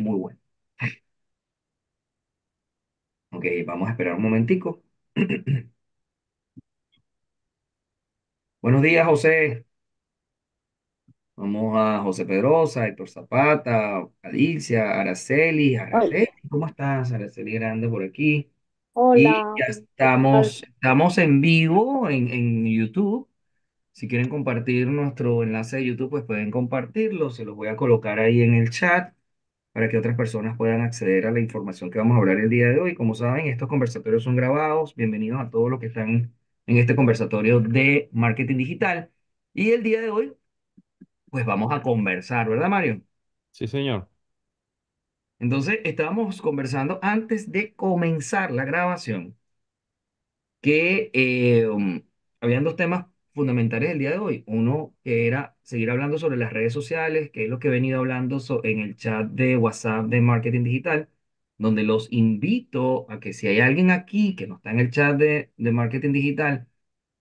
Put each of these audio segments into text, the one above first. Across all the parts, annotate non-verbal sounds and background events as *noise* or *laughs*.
Muy bueno. Ok, vamos a esperar un momentico. Buenos días, José. Vamos a José Pedrosa, Héctor Zapata, Alicia, Araceli. Araceli, ¿cómo estás? Araceli Grande por aquí. ya estamos, estamos en vivo en, en YouTube. Si quieren compartir nuestro enlace de YouTube, pues pueden compartirlo. Se los voy a colocar ahí en el chat para que otras personas puedan acceder a la información que vamos a hablar el día de hoy. Como saben, estos conversatorios son grabados. Bienvenidos a todos los que están en este conversatorio de marketing digital. Y el día de hoy, pues vamos a conversar, ¿verdad, Mario? Sí, señor. Entonces, estábamos conversando antes de comenzar la grabación que eh, um, habían dos temas fundamentales del día de hoy. Uno que era seguir hablando sobre las redes sociales, que es lo que he venido hablando en el chat de WhatsApp de Marketing Digital, donde los invito a que si hay alguien aquí que no está en el chat de, Marketing Digital,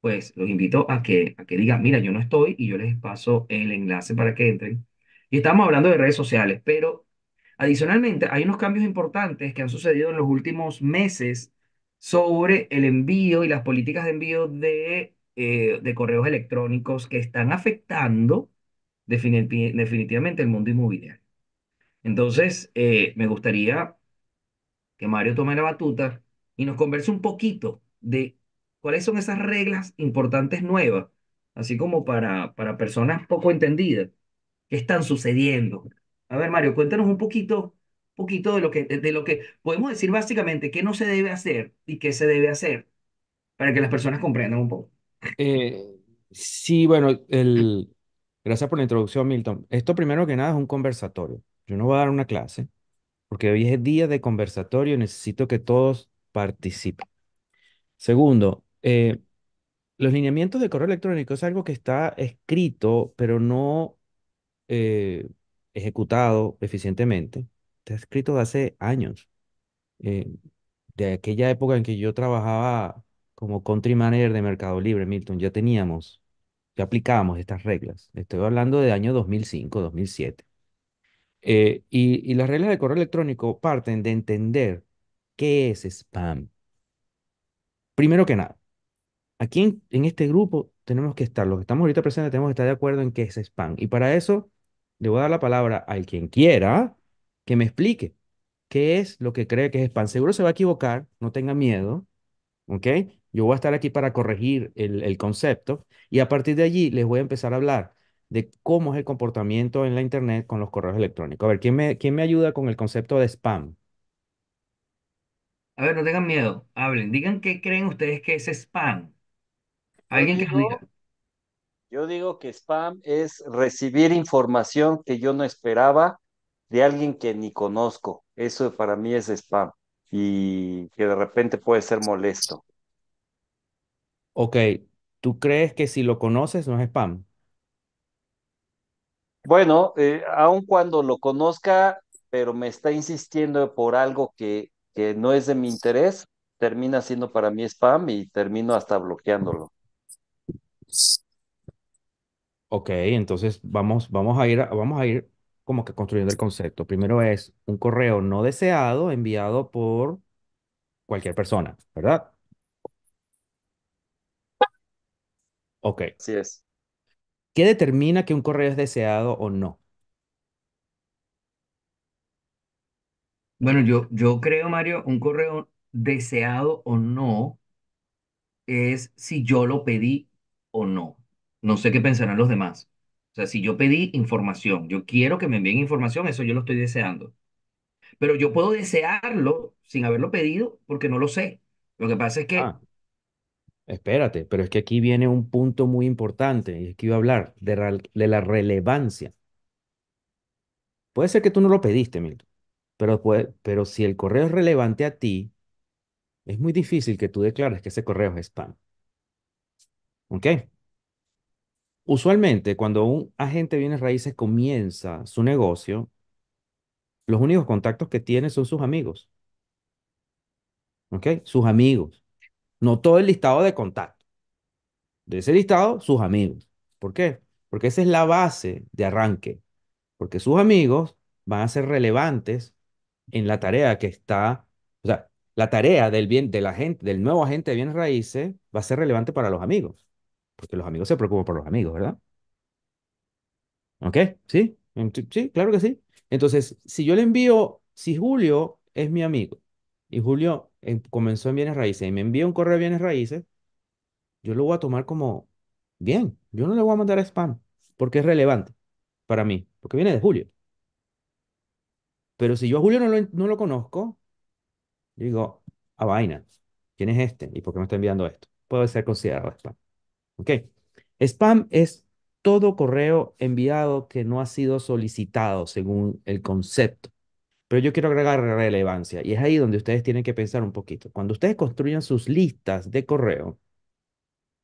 pues los invito a que, a que digan, mira, yo no estoy y yo les paso el enlace para que entren. Y estamos hablando de redes sociales, pero adicionalmente hay unos cambios importantes que han sucedido en los últimos meses sobre el envío y las políticas de envío de eh, de correos electrónicos que están afectando definitivamente el mundo inmobiliario. Entonces, eh, me gustaría que Mario tome la batuta y nos converse un poquito de cuáles son esas reglas importantes nuevas, así como para, para personas poco entendidas, que están sucediendo. A ver, Mario, cuéntanos un poquito, poquito de lo que, de lo que podemos decir básicamente, qué no se debe hacer y qué se debe hacer, para que las personas comprendan un poco. Eh, sí, bueno, el... gracias por la introducción, Milton. Esto primero que nada es un conversatorio. Yo no voy a dar una clase, porque hoy es día de conversatorio y necesito que todos participen. Segundo, eh, los lineamientos de correo electrónico es algo que está escrito, pero no eh, ejecutado eficientemente. Está escrito de hace años. de aquella época en que yo trabajaba como country manager de Mercado Libre, Milton, ya teníamos, ya aplicábamos estas reglas. Estoy hablando de año 2005, 2007. Eh, y, y las reglas de correo electrónico parten de entender qué es spam. Primero que nada, aquí en, este grupo tenemos que estar, los que estamos ahorita presentes tenemos que estar de acuerdo en qué es spam. Y para eso le voy a dar la palabra al quien quiera que me explique qué es lo que cree que es spam. Seguro se va a equivocar, no tenga miedo, ¿ok? Yo voy a estar aquí para corregir el, concepto y a partir de allí les voy a empezar a hablar de cómo es el comportamiento en la Internet con los correos electrónicos. A ver, ¿quién me, me ayuda con el concepto de spam? A ver, no tengan miedo, hablen, digan qué creen ustedes que es spam. Alguien que Yo digo que spam es recibir información que yo no esperaba de alguien que ni conozco. Eso para mí es spam y que de repente puede ser molesto. Ok, ¿tú crees que si lo conoces no es spam? Bueno, eh, aun cuando lo conozca, pero me está insistiendo por algo que, que no es de mi interés, termina siendo para mí spam y termino hasta bloqueándolo. Ok, entonces vamos, vamos a ir, vamos a ir como que construyendo el concepto. Primero es un correo no deseado enviado por cualquier persona, ¿verdad? Ok. Así es. ¿Qué determina que un correo es deseado o no? Bueno, yo, yo creo, Mario, un correo deseado o no es si yo lo pedí o no. No sé qué pensarán los demás. O sea, si yo pedí información, yo quiero que me envíen información, eso yo lo estoy deseando. Pero yo puedo desearlo sin haberlo pedido porque no lo sé. Lo que pasa es que ah. Espérate, pero es que aquí viene un punto muy importante y es que iba a hablar de, la relevancia. Puede ser que tú no lo pediste, Milton, pero, pero si el correo es relevante a ti, es muy difícil que tú declares que ese correo es spam. ¿Ok? Usualmente, cuando un agente viene a raíces comienza su negocio, los únicos contactos que tiene son sus amigos. ¿Ok? Sus amigos no todo el listado de contacto. De ese listado, sus amigos. ¿Por qué? Porque esa es la base de arranque. Porque sus amigos van a ser relevantes en la tarea que está, o sea, la tarea del bien de la gente, del nuevo agente de bienes raíces va a ser relevante para los amigos, porque los amigos se preocupan por los amigos, ¿verdad? ¿Ok? ¿Sí? Sí, claro que sí. Entonces, si yo le envío, si Julio es mi amigo y Julio em, comenzó en bienes raíces y me envió un correo de bienes raíces, yo lo voy a tomar como bien, yo no le voy a mandar spam porque es relevante para mí, porque viene de Julio. Pero si yo a Julio no lo, no conozco, digo, a ah, vaina, ¿quién es este? ¿Y por qué me está enviando esto? Puede ser considerado spam. Okay. Spam es todo correo enviado que no ha sido solicitado según el concepto pero yo quiero agregar relevancia y es ahí donde ustedes tienen que pensar un poquito. Cuando ustedes construyan sus listas de correo,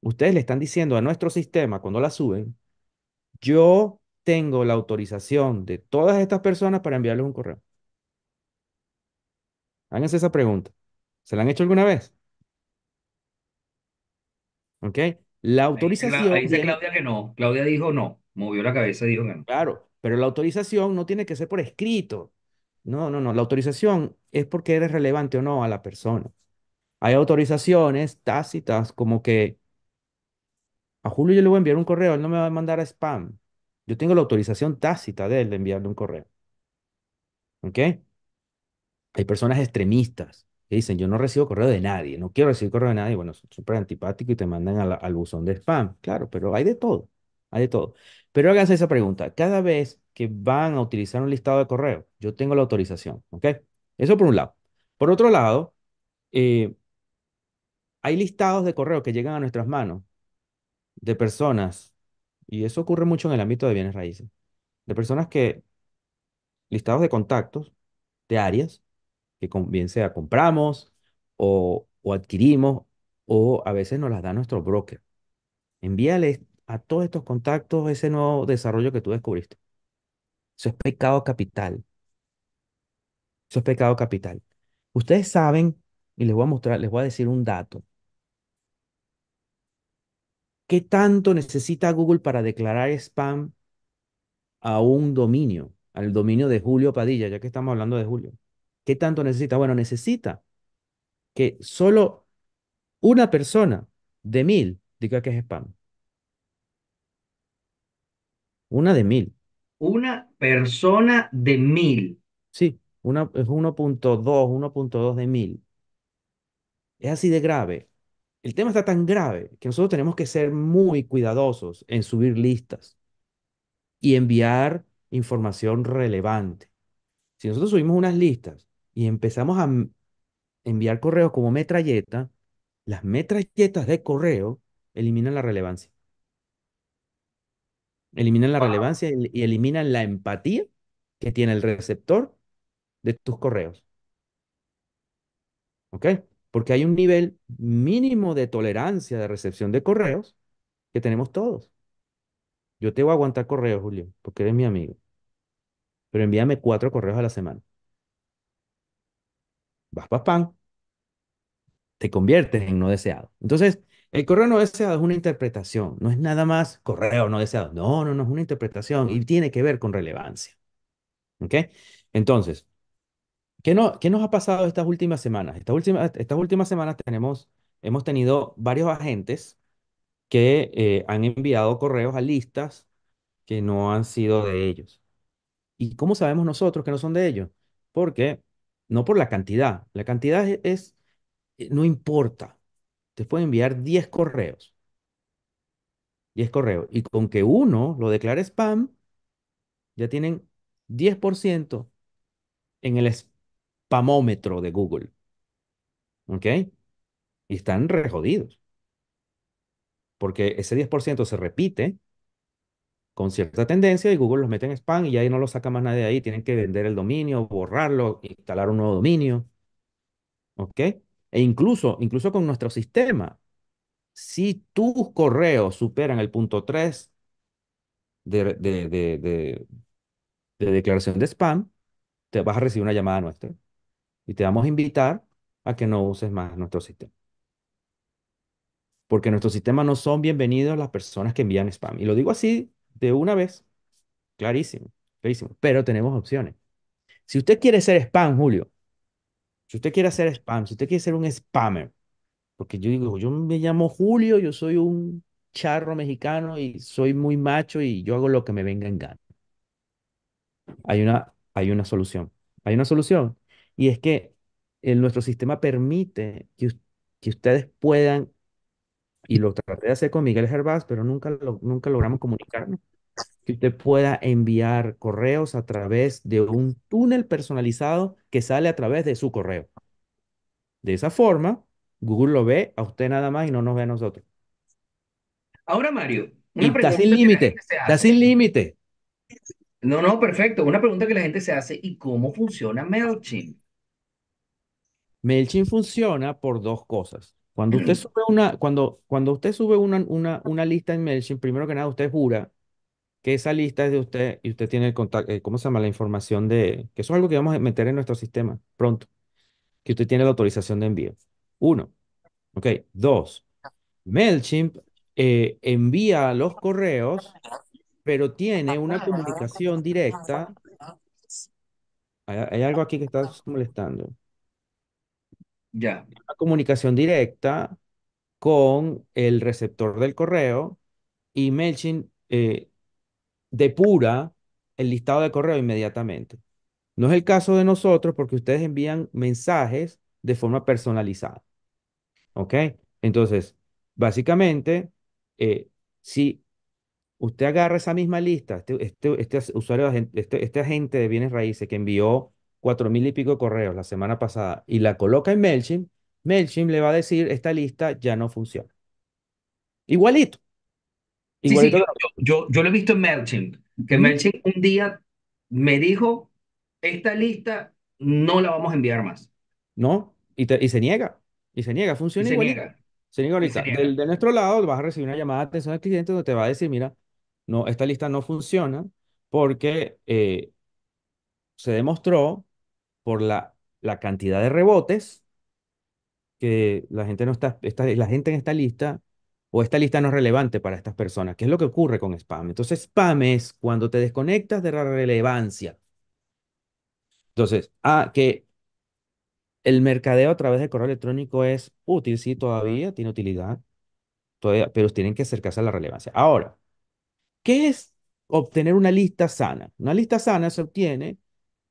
ustedes le están diciendo a nuestro sistema cuando la suben, yo tengo la autorización de todas estas personas para enviarles un correo. Háganse esa pregunta. ¿Se la han hecho alguna vez? ¿Ok? La autorización. Ahí dice Claudia que no. Claudia dijo no. Movió la cabeza y dijo que no. Claro, pero la autorización no tiene que ser por escrito. No, no, no. La autorización es porque eres relevante o no a la persona. Hay autorizaciones tácitas como que a Julio yo le voy a enviar un correo, él no me va a mandar a spam. Yo tengo la autorización tácita de él de enviarle un correo. ¿Ok? Hay personas extremistas que dicen, yo no recibo correo de nadie, no quiero recibir correo de nadie. Bueno, son súper antipático y te mandan al buzón de spam. Claro, pero hay de todo, hay de todo. Pero háganse esa pregunta. Cada vez que van a utilizar un listado de correo, yo tengo la autorización, ¿ok? Eso por un lado. Por otro lado, eh, hay listados de correo que llegan a nuestras manos de personas, y eso ocurre mucho en el ámbito de bienes raíces, de personas que, listados de contactos, de áreas, que bien sea compramos o, adquirimos, o a veces nos las da nuestro broker. Envíales a todos estos contactos ese nuevo desarrollo que tú descubriste. Eso es pecado capital. Eso es pecado capital. Ustedes saben, y les voy a mostrar, les voy a decir un dato. ¿Qué tanto necesita Google para declarar spam a un dominio, al dominio de Julio Padilla, ya que estamos hablando de Julio? ¿Qué tanto necesita? Bueno, necesita que solo una persona de mil diga que es spam. Una de mil. Una persona de mil. Sí, una, es 1.2, 1.2 de mil. Es así de grave. El tema está tan grave que nosotros tenemos que ser muy cuidadosos en subir listas y enviar información relevante. Si nosotros subimos unas listas y empezamos a enviar correos como metralleta, las metralletas de correo eliminan la relevancia. Eliminan la relevancia y eliminan la empatía que tiene el receptor de tus correos. ¿Ok? Porque hay un nivel mínimo de tolerancia de recepción de correos que tenemos todos. Yo te voy a aguantar correos, Julio, porque eres mi amigo. Pero envíame cuatro correos a la semana. Vas para pan, te conviertes en no deseado. Entonces, el correo no deseado es una interpretación, no es nada más correo no deseado. No, no, no es una interpretación y tiene que ver con relevancia. ¿Ok? Entonces, ¿qué, no, qué nos ha pasado estas últimas semanas? Estas últimas, estas últimas semanas tenemos, hemos tenido varios agentes que eh, han enviado correos a listas que no han sido de ellos. ¿Y cómo sabemos nosotros que no son de ellos? Porque, no por la cantidad, la cantidad es no importa. Te puede enviar 10 correos. 10 correos. Y con que uno lo declare spam, ya tienen 10% en el spamómetro de Google. ¿Ok? Y están rejodidos Porque ese 10% se repite con cierta tendencia y Google los mete en spam y ya ahí no lo saca más nadie de ahí. Tienen que vender el dominio, borrarlo, instalar un nuevo dominio. ¿Ok? E incluso, incluso con nuestro sistema, si tus correos superan el punto 3 de, de, declaración de spam, te vas a recibir una llamada nuestra y te vamos a invitar a que no uses más nuestro sistema. Porque en nuestro sistema no son bienvenidos las personas que envían spam. Y lo digo así de una vez, clarísimo, clarísimo. Pero tenemos opciones. Si usted quiere ser spam, Julio, si usted quiere hacer spam, si usted quiere ser un spammer, porque yo digo, yo me llamo Julio, yo soy un charro mexicano y soy muy macho y yo hago lo que me venga en gana. Hay una, hay una solución. Hay una solución. Y es que el, eh, nuestro sistema permite que, ustedes puedan, y lo traté de hacer con Miguel Gervás, pero nunca, nunca logramos comunicarnos, que usted pueda enviar correos a través de un túnel personalizado que sale a través de su correo. De esa forma, Google lo ve a usted nada más y no nos ve a nosotros. Ahora, Mario. y está sin límite. Está sin límite. No, no, perfecto. Una pregunta que la gente se hace, ¿y cómo funciona MailChimp? MailChimp funciona por dos cosas. Cuando usted mm. sube una, cuando, cuando usted sube una, una, una lista en MailChimp, primero que nada, usted jura que esa lista es de usted y usted tiene el contacto, eh, ¿cómo se llama? La información de, que eso es algo que vamos a meter en nuestro sistema pronto, que usted tiene la autorización de envío. Uno. Ok, dos. MailChimp eh, envía los correos, pero tiene una comunicación directa. Hay, algo aquí que está molestando. Ya. comunicación directa con el receptor del correo y MailChimp eh, depura el listado de correo inmediatamente. No es el caso de nosotros porque ustedes envían mensajes de forma personalizada. ¿Ok? Entonces, básicamente, eh, si usted agarra esa misma lista, este, este, este usuario, este, este, agente de bienes raíces que envió cuatro mil y pico correos la semana pasada y la coloca en MailChimp, MailChimp le va a decir, esta lista ya no funciona. Igualito yo, yo, lo he visto en Merchant, que un día me dijo, esta lista no la vamos a enviar más. No, y, se niega, y se niega, funciona igual. Se niega ahorita. Del, de nuestro lado vas a recibir una llamada de atención al cliente donde te va a decir, mira, no, esta lista no funciona porque eh, se demostró por la, la cantidad de rebotes que la gente no está, está, la gente en esta lista o esta lista no es relevante para estas personas, ¿Qué es lo que ocurre con spam. Entonces, spam es cuando te desconectas de la relevancia. Entonces, ah, que el mercadeo a través del correo electrónico es útil, sí, todavía tiene utilidad, pero tienen que acercarse a la relevancia. Ahora, ¿qué es obtener una lista sana? Una lista sana se obtiene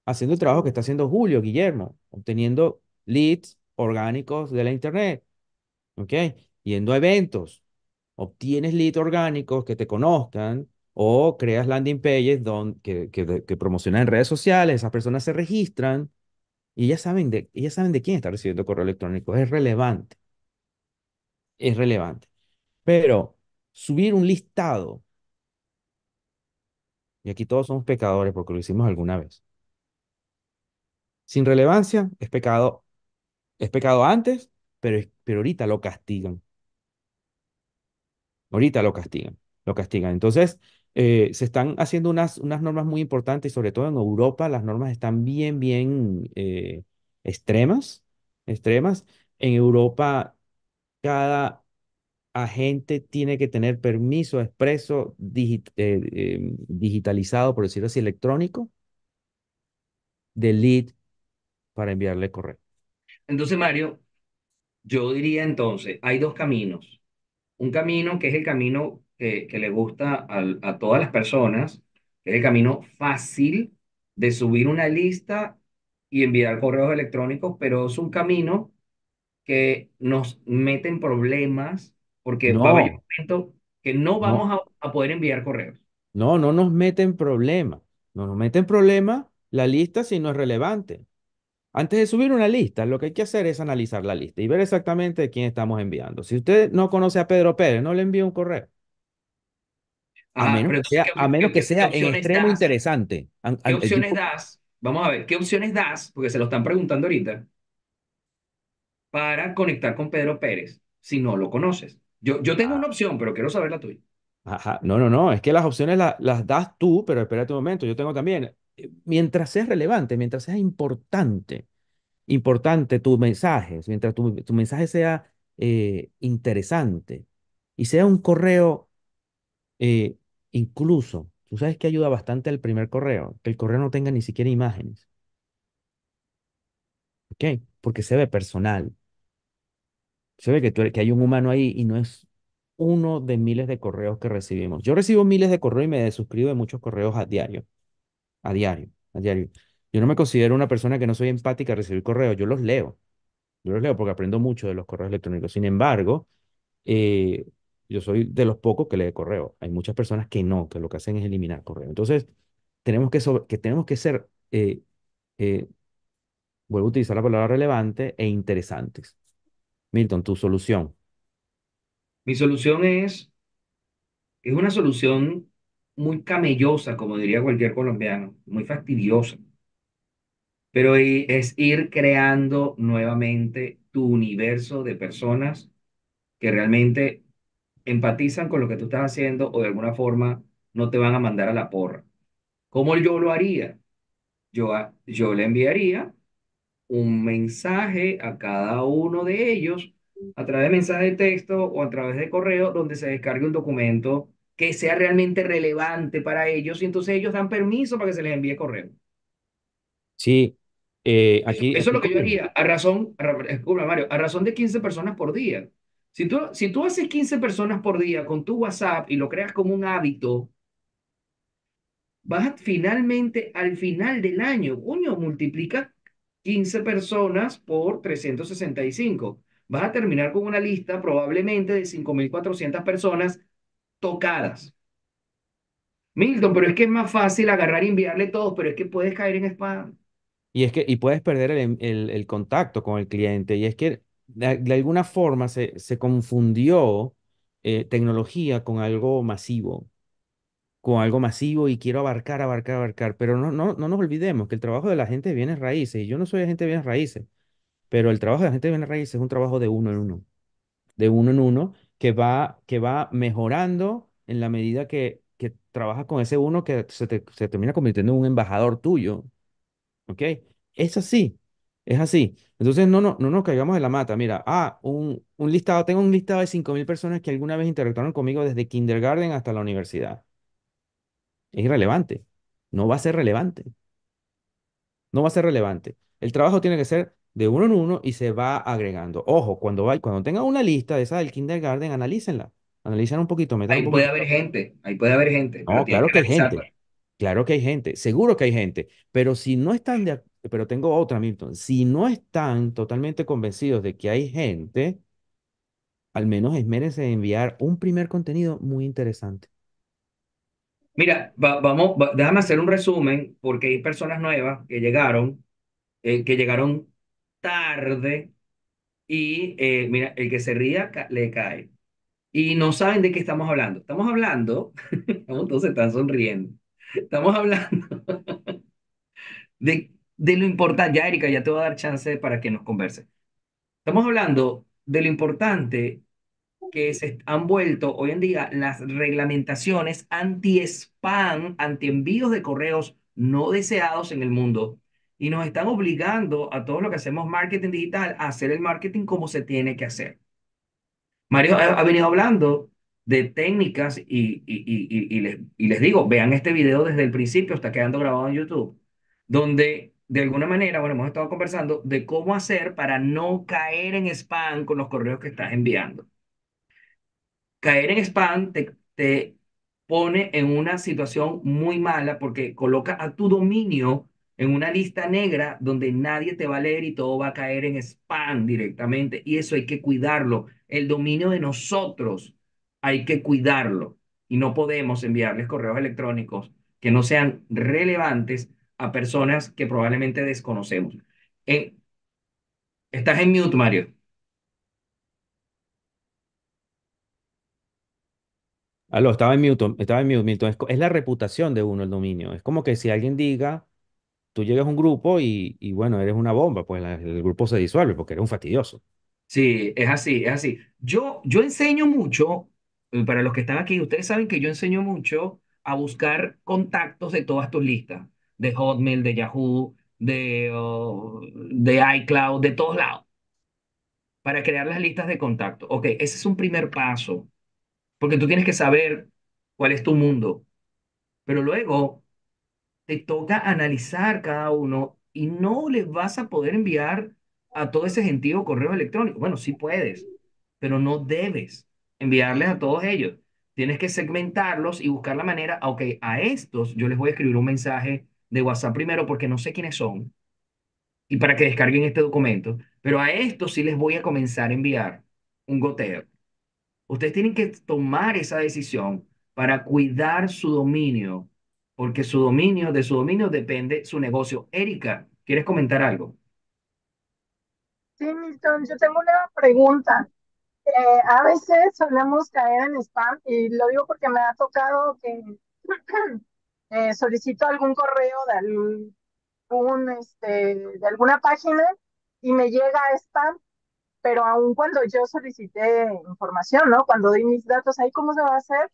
haciendo el trabajo que está haciendo Julio, Guillermo, obteniendo leads orgánicos de la Internet, ¿ok? Yendo a eventos, obtienes leads orgánicos que te conozcan o creas landing pages don, que, que, promocionan en redes sociales, esas personas se registran y ya saben de, ellas saben de quién está recibiendo correo electrónico. Es relevante. Es relevante. Pero subir un listado, y aquí todos somos pecadores porque lo hicimos alguna vez, sin relevancia es pecado. Es pecado antes, pero, pero ahorita lo castigan. Ahorita lo castigan, lo castigan. Entonces, eh, se están haciendo unas, unas normas muy importantes, sobre todo en Europa, las normas están bien, bien eh, extremas, extremas. En Europa, cada agente tiene que tener permiso expreso eh, em, digitalizado, por decirlo así, electrónico, de lead para enviarle correo. Entonces, Mario, yo diría entonces, hay dos caminos un camino que es el camino que, que le gusta a, todas las personas, que es el camino fácil de subir una lista y enviar correos electrónicos, pero es un camino que nos mete en problemas porque no. va momento que no vamos A, poder enviar correos. No, no nos meten problemas. No nos meten problemas la lista si no es relevante. Antes de subir una lista, lo que hay que hacer es analizar la lista y ver exactamente quién estamos enviando. Si usted no conoce a Pedro Pérez, no le envíe un correo. A, ah, menos, que sea, a menos que sea en extremo interesante. ¿Qué opciones das? Vamos a ver, ¿qué opciones das? Porque se lo están preguntando ahorita. Para conectar con Pedro Pérez, si no lo conoces. Yo, yo tengo una ah. opción, pero quiero saber la tuya. No, no, no, es que las opciones las das tú, pero espérate un momento, yo tengo también eh, mientras sea relevante, mientras sea importante, importante tu mensaje, mientras tu, mensaje sea eh, interesante y sea un correo eh, incluso, tú sabes que ayuda bastante el primer correo, que el correo no tenga ni siquiera imágenes. ¿Ok? Porque se ve personal. Se ve que, tú, hay un humano ahí y no es uno de miles de correos que recibimos. Yo recibo miles de correos y me desuscribo de muchos correos a diario a diario, a diario. Yo no me considero una persona que no soy empática a recibir correos, yo los leo, yo los leo porque aprendo mucho de los correos electrónicos. Sin embargo, eh, yo soy de los pocos que lee correo. Hay muchas personas que no, que lo que hacen es eliminar correo. Entonces, tenemos que, que, tenemos que ser, eh, eh, vuelvo a utilizar la palabra relevante, e interesantes. Milton, tu solución. Mi solución es, es una solución muy camellosa, como diría cualquier colombiano, muy fastidiosa. Pero es ir creando nuevamente tu universo de personas que realmente empatizan con lo que tú estás haciendo o de alguna forma no te van a mandar a la porra. ¿Cómo yo lo haría? Yo, yo le enviaría un mensaje a cada uno de ellos a través de mensaje de texto o a través de correo donde se descargue un documento que sea realmente relevante para ellos y entonces ellos dan permiso para que se les envíe correo. Sí, eh, aquí... Eso, es lo que yo diría, a razón, a, Mario, a razón de 15 personas por día. Si tú, si tú haces 15 personas por día con tu WhatsApp y lo creas como un hábito, vas finalmente al final del año, uno multiplica 15 personas por 365. Vas a terminar con una lista probablemente de 5.400 personas tocadas. Milton, pero es que es más fácil agarrar y enviarle todos, pero es que puedes caer en spam. Y es que y puedes perder el, contacto con el cliente. Y es que de, alguna forma se, se confundió eh, tecnología con algo masivo con algo masivo y quiero abarcar, abarcar, abarcar. Pero no, no, no nos olvidemos que el trabajo de la gente viene bienes raíces, y yo no soy gente de bienes raíces, pero el trabajo de la gente de bienes raíces es un trabajo de uno en uno, de uno en uno, que va, que va mejorando en la medida que, que trabajas con ese uno que se, te, termina convirtiendo en un embajador tuyo. ¿Ok? Es así, es así. Entonces, no, no, no nos caigamos en la mata. Mira, ah, un, un listado, tengo un listado de 5.000 personas que alguna vez interactuaron conmigo desde kindergarten hasta la universidad. Es irrelevante. No va a ser relevante. No va a ser relevante. El trabajo tiene que ser de uno en uno y se va agregando. Ojo, cuando, va, cuando tenga una lista de esa del kindergarten, analícenla. Analícenla un poquito. ahí un poquito. puede haber gente, ahí puede haber gente. No, claro que, hay gente. Claro que hay gente, seguro que hay gente, pero si no están de pero tengo otra, Milton, si no están totalmente convencidos de que hay gente, al menos esmérense en enviar un primer contenido muy interesante. Mira, vamos, déjame hacer un resumen porque hay personas nuevas que llegaron, eh, que llegaron tarde y eh, mira, el que se ría le cae. Y no saben de qué estamos hablando. Estamos hablando, *laughs* todos están sonriendo. Estamos hablando *laughs* de, de lo importante. Ya, Erika, ya te voy a dar chance para que nos converse. Estamos hablando de lo importante que se han vuelto hoy en día las reglamentaciones anti-spam, anti-envíos de correos no deseados en el mundo y nos están obligando a todos los que hacemos marketing digital a hacer el marketing como se tiene que hacer. Mario ha, venido hablando de técnicas y, y, les, digo, vean este video desde el principio, está quedando grabado en YouTube, donde de alguna manera, bueno, hemos estado conversando de cómo hacer para no caer en spam con los correos que estás enviando. Caer en spam te, te pone en una situación muy mala porque coloca a tu dominio en una lista negra donde nadie te va a leer y todo va a caer en spam directamente. Y eso hay que cuidarlo. El dominio de nosotros hay que cuidarlo. Y no podemos enviarles correos electrónicos que no sean relevantes a personas que probablemente desconocemos. Eh, estás en mute, Mario. Aló, estaba en mute, estaba en mute, es la reputación de uno el dominio. Es como que si alguien diga, tú llegas a un grupo y, bueno, eres una bomba, pues el grupo se disuelve porque eres un fastidioso. Sí, es así, es así. Yo, yo enseño mucho, eh, para los que están aquí, ustedes saben que yo enseño mucho a buscar contactos de todas tus listas, de Hotmail, de Yahoo, de, oh, de iCloud, de todos lados, para crear las listas de contacto. Ok, ese es un primer paso, porque tú tienes que saber cuál es tu mundo. Pero luego te toca analizar cada uno y no les vas a poder enviar a todo ese gentío correo electrónico. Bueno, sí puedes, pero no debes enviarles a todos ellos. Tienes que segmentarlos y buscar la manera, ok, a estos yo les voy a escribir un mensaje de WhatsApp primero porque no sé quiénes son y para que descarguen este documento, pero a estos sí les voy a comenzar a enviar un goteo. Ustedes tienen que tomar esa decisión para cuidar su dominio porque su dominio, de su dominio depende su negocio. Erika, ¿quieres comentar algo? Sí, Milton, yo tengo una pregunta. Eh, a veces solemos caer en spam y lo digo porque me ha tocado que *clears throat* eh, solicito algún correo de, algún, este, de alguna página y me llega spam, pero aún cuando yo solicité información, ¿no? Cuando di mis datos, ¿ahí cómo se va a hacer?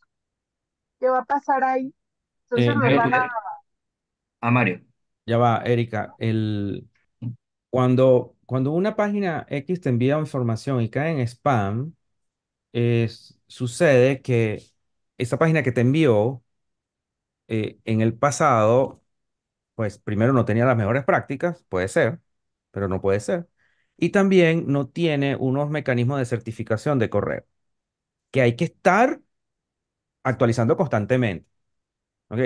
¿Qué va a pasar ahí? Eh, a... Mario. Ya va, Erika. El... Cuando, cuando una página X te envía información y cae en spam, es, sucede que esa página que te envió eh, en el pasado, pues primero no tenía las mejores prácticas, puede ser, pero no puede ser. Y también no tiene unos mecanismos de certificación de correo, que hay que estar actualizando constantemente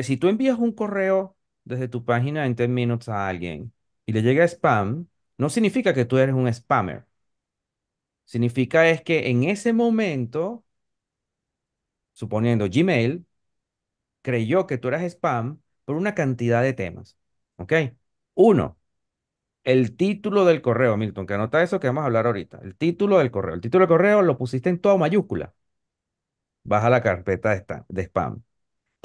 si tú envías un correo desde tu página en 10 minutos a alguien y le llega spam, no significa que tú eres un spammer. Significa es que en ese momento, suponiendo Gmail, creyó que tú eras spam por una cantidad de temas. ¿Ok? Uno, el título del correo, Milton, que anota eso que vamos a hablar ahorita. El título del correo. El título del correo lo pusiste en toda mayúscula. Baja la carpeta de spam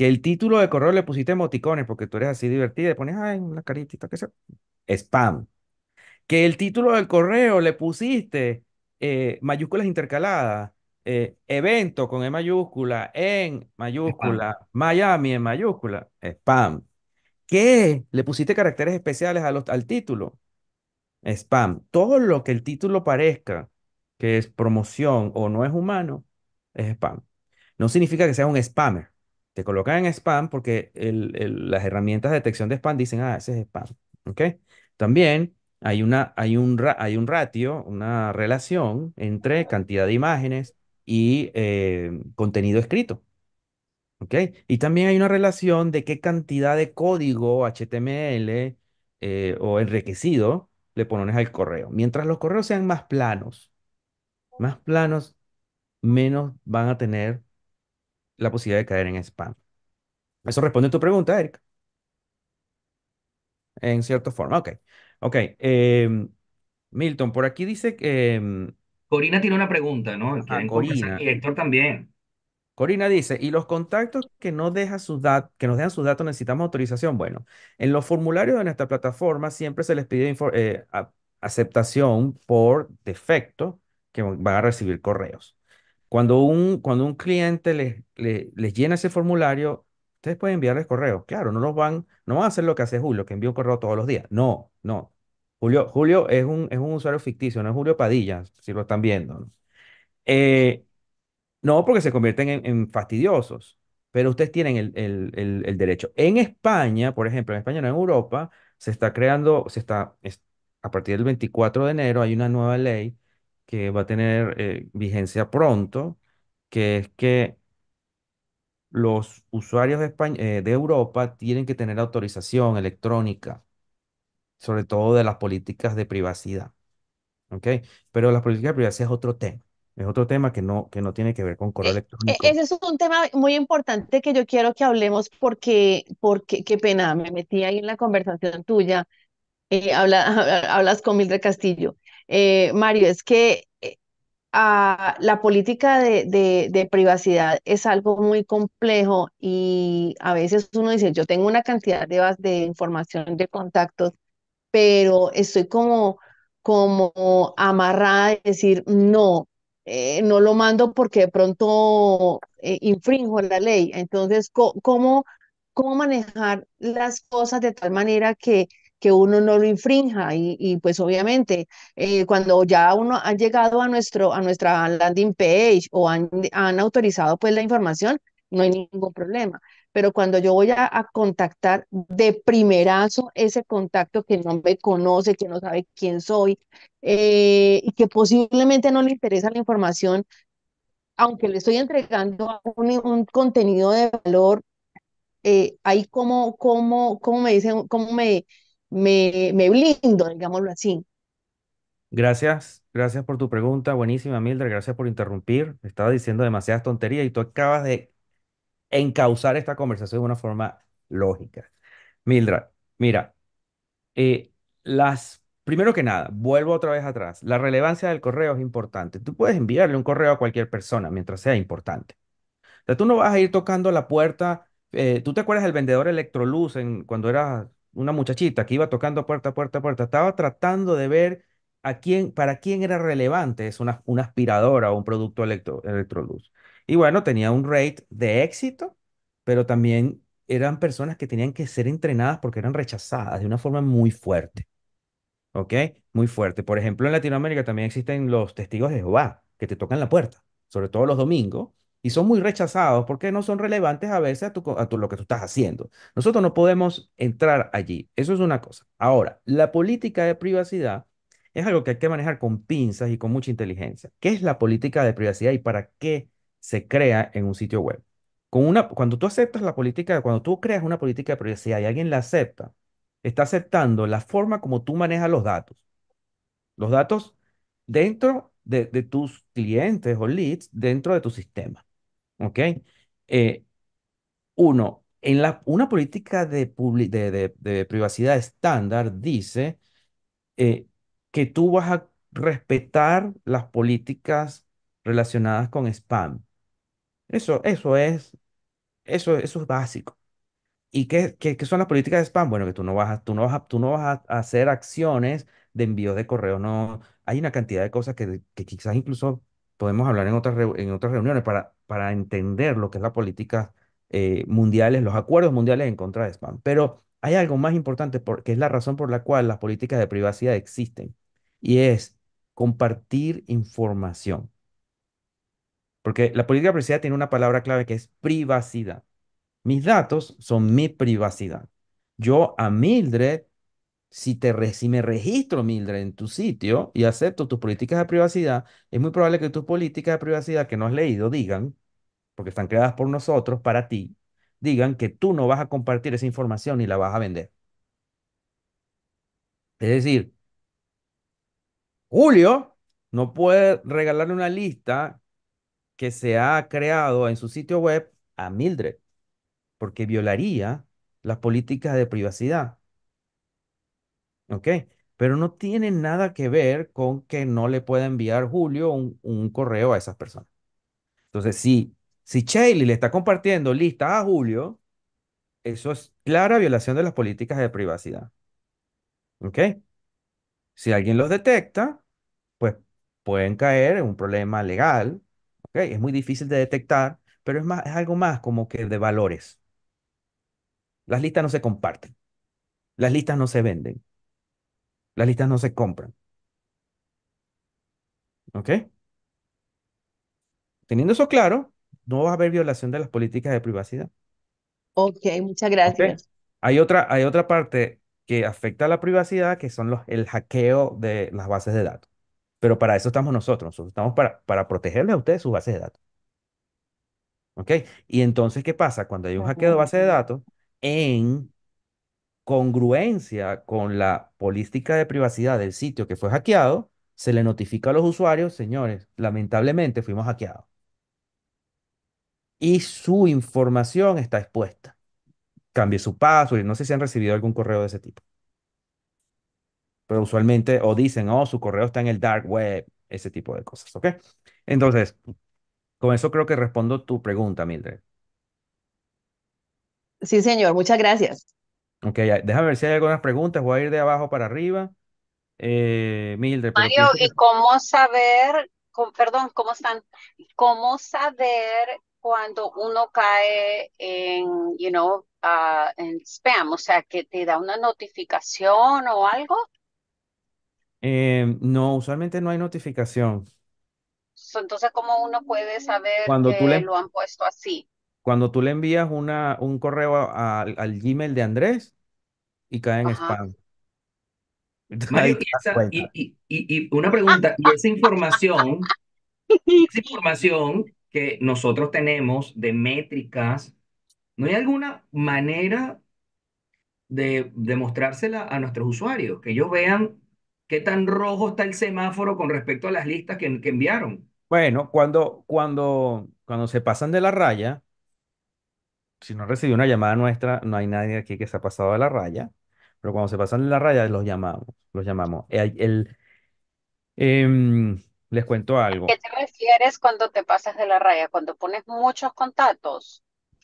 que el título de correo le pusiste emoticones porque tú eres así divertida y pones, ay, una caritita, que sea, spam. Que el título del correo le pusiste eh, mayúsculas intercaladas, eh, evento con E mayúscula, en mayúscula, Miami en mayúscula, spam. Que le pusiste caracteres especiales al título, spam. Todo lo que el título parezca que es promoción o no es humano, es spam. No significa que sea un spammer se colocan en spam porque las herramientas de detección de spam dicen, ah, ese es spam. ¿Ok? También hay, una, hay, un, hay un ratio, una relación entre cantidad de imágenes y eh, contenido escrito. ¿Ok? Y también hay una relación de qué cantidad de código HTML eh, o enriquecido le pones al correo. Mientras los correos sean más planos, más planos, menos van a tener la posibilidad de caer en spam. ¿Eso responde a tu pregunta, Eric? En cierta forma, ok. Ok. Em, Milton, por aquí dice que... Em, Corina tiene una pregunta, ¿no? Corina. Y Héctor también. Corina dice, ¿y los contactos que, no deja que nos dejan sus datos necesitamos autorización? Bueno, en los formularios de nuestra plataforma siempre se les pide eh, aceptación por defecto que van a recibir correos. Cuando un, cuando un cliente les, llena ese formulario, ustedes pueden enviarles correo. Claro, no los van, no van a hacer lo que hace Julio, que envía un correo todos los días. No, no. Julio, Julio es un, es un usuario ficticio, no es Julio Padilla, si lo están viendo. ¿no? Eh, no, porque se convierten en, fastidiosos, pero ustedes tienen el, derecho. En España, por ejemplo, en España no, en Europa, se está creando, se está, a partir del 24 de enero hay una nueva ley que va a tener eh, vigencia pronto, que es que los usuarios de, España, eh, de Europa tienen que tener autorización electrónica, sobre todo de las políticas de privacidad. ¿okay? Pero las políticas de privacidad es otro tema. Es otro tema que no, que no tiene que ver con correo eh, e, electrónico. Ese es un tema muy importante que yo quiero que hablemos porque, porque qué pena, me metí ahí en la conversación tuya. Eh, habla, *laughs* hablas con Mildred Castillo. Eh, Mario, es que eh, ah, la política de, privacidad es algo muy complejo y a veces uno dice, yo tengo una cantidad de, de información, de contactos, pero estoy como, como amarrada de decir, no, eh, no lo mando porque de pronto infringo infrinjo la ley. Entonces, ¿cómo, ¿cómo manejar las cosas de tal manera que que uno no lo infrinja y, pues obviamente eh, cuando ya uno ha llegado a, nuestro, a nuestra landing page o han, autorizado pues la información, no hay ningún problema. Pero cuando yo voy a, contactar de primerazo ese contacto que no me conoce, que no sabe quién soy eh, y que posiblemente no le interesa la información, aunque le estoy entregando un, contenido de valor, eh, ahí como, como, como me dicen, como me, me, blindo, digámoslo así. Gracias, gracias por tu pregunta, buenísima Mildred, gracias por interrumpir. Estaba diciendo demasiadas tonterías y tú acabas de encauzar esta conversación de una forma lógica. Mildred, mira, eh, las, primero que nada, vuelvo otra vez atrás, la relevancia del correo es importante. Tú puedes enviarle un correo a cualquier persona mientras sea importante. O sea, tú no vas a ir tocando la puerta. Eh, ¿tú te acuerdas del vendedor Electroluz en, cuando eras una muchachita que iba tocando puerta a puerta a puerta, estaba tratando de ver a quién, para quién era relevante es una, aspiradora o un producto electro, electroluz. Y bueno, tenía un rate de éxito, pero también eran personas que tenían que ser entrenadas porque eran rechazadas de una forma muy fuerte. ¿Ok? Muy fuerte. Por ejemplo, en Latinoamérica también existen los testigos de Jehová que te tocan la puerta, sobre todo los domingos, y son muy rechazados porque no son relevantes a veces a, lo que tú estás haciendo. Nosotros no podemos entrar allí. Eso es una cosa. Ahora, la política de privacidad es algo que hay que manejar con pinzas y con mucha inteligencia. ¿Qué es la política de privacidad y para qué se crea en un sitio web? cuando tú aceptas la política, cuando tú creas una política de privacidad y alguien la acepta, está aceptando la forma como tú manejas los datos. Los datos dentro de tus clientes o leads, dentro de tu sistema. ¿ok? Eh, uno, en la, una política de, privacidad estándar dice eh, que tú vas a respetar las políticas relacionadas con spam. Eso, eso es, eso, eso es básico. ¿Y qué, qué, son las políticas de spam? Bueno, que tú no vas a, tú no vas tú no vas a hacer acciones de envío de correo. No, hay una cantidad de cosas que quizás incluso podemos hablar en otras, en otras reuniones para, para entender lo que es la política eh, mundiales, los acuerdos mundiales en contra de spam. Pero hay algo más importante que es la razón por la cual las políticas de privacidad existen y es compartir información. Porque la política de privacidad tiene una palabra clave que es privacidad. Mis datos son mi privacidad. Yo a Mildred si, te me registro, Mildred, en tu sitio y acepto tus políticas de privacidad, es muy probable que tus políticas de privacidad que no has leído digan, porque están creadas por nosotros, para ti, digan que tú no vas a compartir esa información ni la vas a vender. Es decir, Julio no puede regalarle una lista que se ha creado en su sitio web a Mildred, porque violaría las políticas de privacidad. ¿ok? Pero no tiene nada que ver con que no le pueda enviar Julio un, correo a esas personas. Entonces, si, si le está compartiendo lista a Julio, eso es clara violación de las políticas de privacidad. ¿Ok? Si alguien los detecta, pues pueden caer en un problema legal. ¿Ok? Es muy difícil de detectar, pero es, más, es algo más como que de valores. Las listas no se comparten. Las listas no se venden. Las listas no se compran. ¿Ok? Teniendo eso claro, no va a haber violación de las políticas de privacidad. Ok, muchas gracias. Hay otra, hay otra parte que afecta a la privacidad, que son los, el hackeo de las bases de datos. Pero para eso estamos nosotros, nosotros estamos para, para protegerles a ustedes sus bases de datos. ¿Ok? Y entonces, ¿qué pasa? Cuando hay un hackeo de base de datos, en congruencia con la política de privacidad del sitio que fue hackeado, se le notifica a los usuarios, señores, lamentablemente fuimos hackeados. Y su información está expuesta. Cambie su password. No sé si han recibido algún correo de ese tipo. Pero usualmente o dicen, oh, su correo está en el dark web, ese tipo de cosas. ¿Ok? Entonces, con eso creo que respondo tu pregunta, Mildred. Sí, señor. Muchas gracias. Ok, déjame ver si hay algunas preguntas. Voy a ir de abajo para arriba. Eh, Mario, ¿y cómo saber, perdón, cómo están, cómo saber cuando uno cae en, you know, ah, en spam, o sea, que te da una notificación o algo? Em, no, usualmente no hay notificación. Entonces, ¿cómo uno puede saber Cuando tú que lo han puesto así? Cuando tú le envías una, un correo al, Gmail de Andrés y cae en spam. y, una pregunta, y esa información, esa información que nosotros tenemos de métricas, ¿no hay alguna manera de, demostrársela a nuestros usuarios? Que ellos vean qué tan rojo está el semáforo con respecto a las listas que, que enviaron. Bueno, cuando, cuando, cuando se pasan de la raya, si no recibió una llamada nuestra, no hay nadie aquí que se ha pasado de la raya, pero cuando se pasan de la raya los llamamos, los llamamos. Eh, em, les cuento algo. qué te refieres cuando te pasas de la raya? Cuando pones muchos contactos.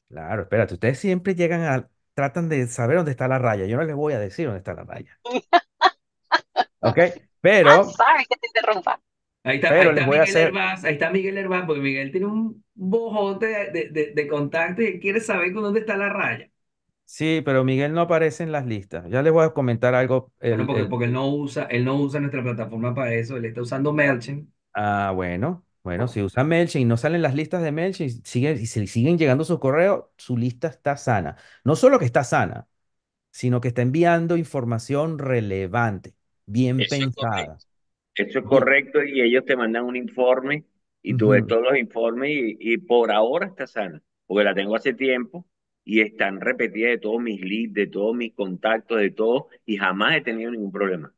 Claro, espérate, ustedes siempre llegan a, tratan de saber dónde está la raya. Yo no les voy a decir dónde está la raya. *laughs* ¿Ok? Pero... Ah, que te interrumpa. Ahí está, Miguel a ahí está Miguel Herbaz, porque Miguel tiene un bojote de, de, de contacto y quiere saber con dónde está la raya. Sí, pero Miguel no aparece en las listas. Ya les voy a comentar algo. porque, él no usa, él no usa nuestra plataforma para eso, él está usando MailChimp. Ah, bueno, bueno, ah. si usa MailChimp y no salen las listas de MailChimp, y si siguen llegando sus correos, su lista está sana. No solo que está sana, sino que está enviando información relevante, bien pensada. Eso es correcto y ellos te mandan un informe y tuve todos los informes y, por ahora está sana, porque la tengo hace tiempo y están repetidas de todos mis leads, de todos mis contactos, de todo, y jamás he tenido ningún problema.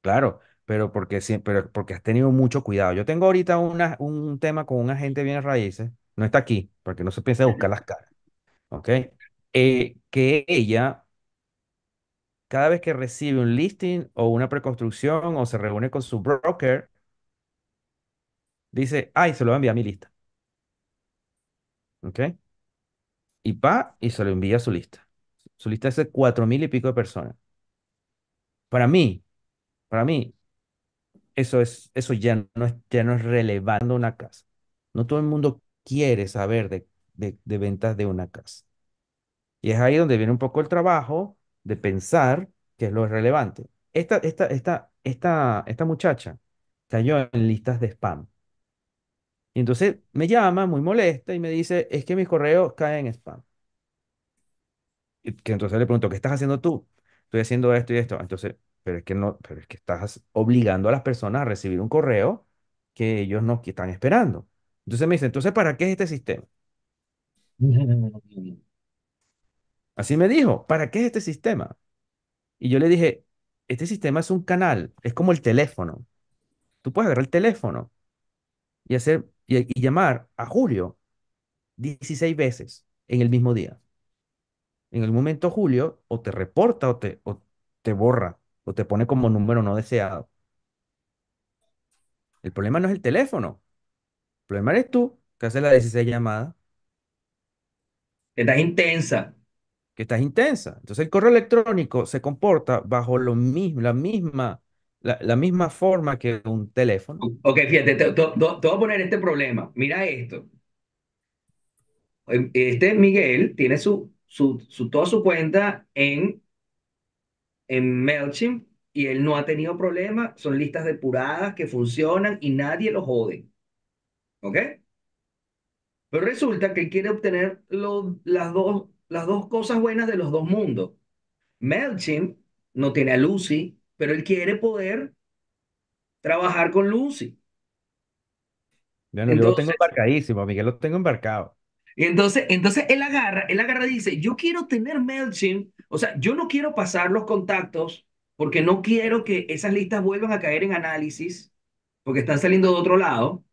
Claro, pero porque, pero porque has tenido mucho cuidado. Yo tengo ahorita una, un tema con un agente bien raíces, no está aquí, porque no se piensa buscar las caras, ¿ok? Eh, que ella cada vez que recibe un listing o una preconstrucción o se reúne con su broker, dice, ay, se lo va a enviar a mi lista. ¿Ok? Y pa y se lo envía a su lista. Su lista es de cuatro mil y pico de personas. Para mí, para mí, eso, es, eso ya, no es, ya no es relevando una casa. No todo el mundo quiere saber de, de ventas de una casa. Y es ahí donde viene un poco el trabajo de pensar qué es lo relevante. Esta, esta, esta, esta, esta muchacha cayó en listas de spam. Y entonces me llama muy molesta y me dice, es que mis correos caen en spam. Y que entonces le pregunto, ¿qué estás haciendo tú? Estoy haciendo esto y esto. Entonces, pero es que no, pero es que estás obligando a las personas a recibir un correo que ellos no están esperando. Entonces me dice, entonces, ¿para qué es este sistema? Así me dijo, ¿para qué es este sistema? Y yo le dije, este sistema es un canal, es como el teléfono. Tú puedes agarrar el teléfono y hacer y, llamar a Julio 16 veces en el mismo día. En el momento Julio o te reporta o te, te borra o te pone como número no deseado. El problema no es el teléfono. El problema eres tú que haces la 16 llamada. Que estás intensa. Que estás intensa. Entonces el correo electrónico se comporta bajo lo mismo, la misma la, misma forma que un teléfono. Ok, fíjate, te, voy a poner este problema. Mira esto. Em, este Miguel tiene su, su, toda su cuenta en, en MailChimp y él no ha tenido problema. Son listas depuradas que funcionan y nadie lo jode. ¿Ok? Pero resulta que él quiere obtener las, dos, las dos cosas buenas de los dos mundos. Melchim no tiene a Lucy, pero él quiere poder trabajar con Lucy. Bueno, yo lo tengo embarcadísimo, Miguel lo tengo embarcado. Y entonces, entonces él agarra, él agarra y dice, yo quiero tener MailChimp, o sea, yo no quiero pasar los contactos porque no quiero que esas listas vuelvan a caer en análisis porque están saliendo de otro lado,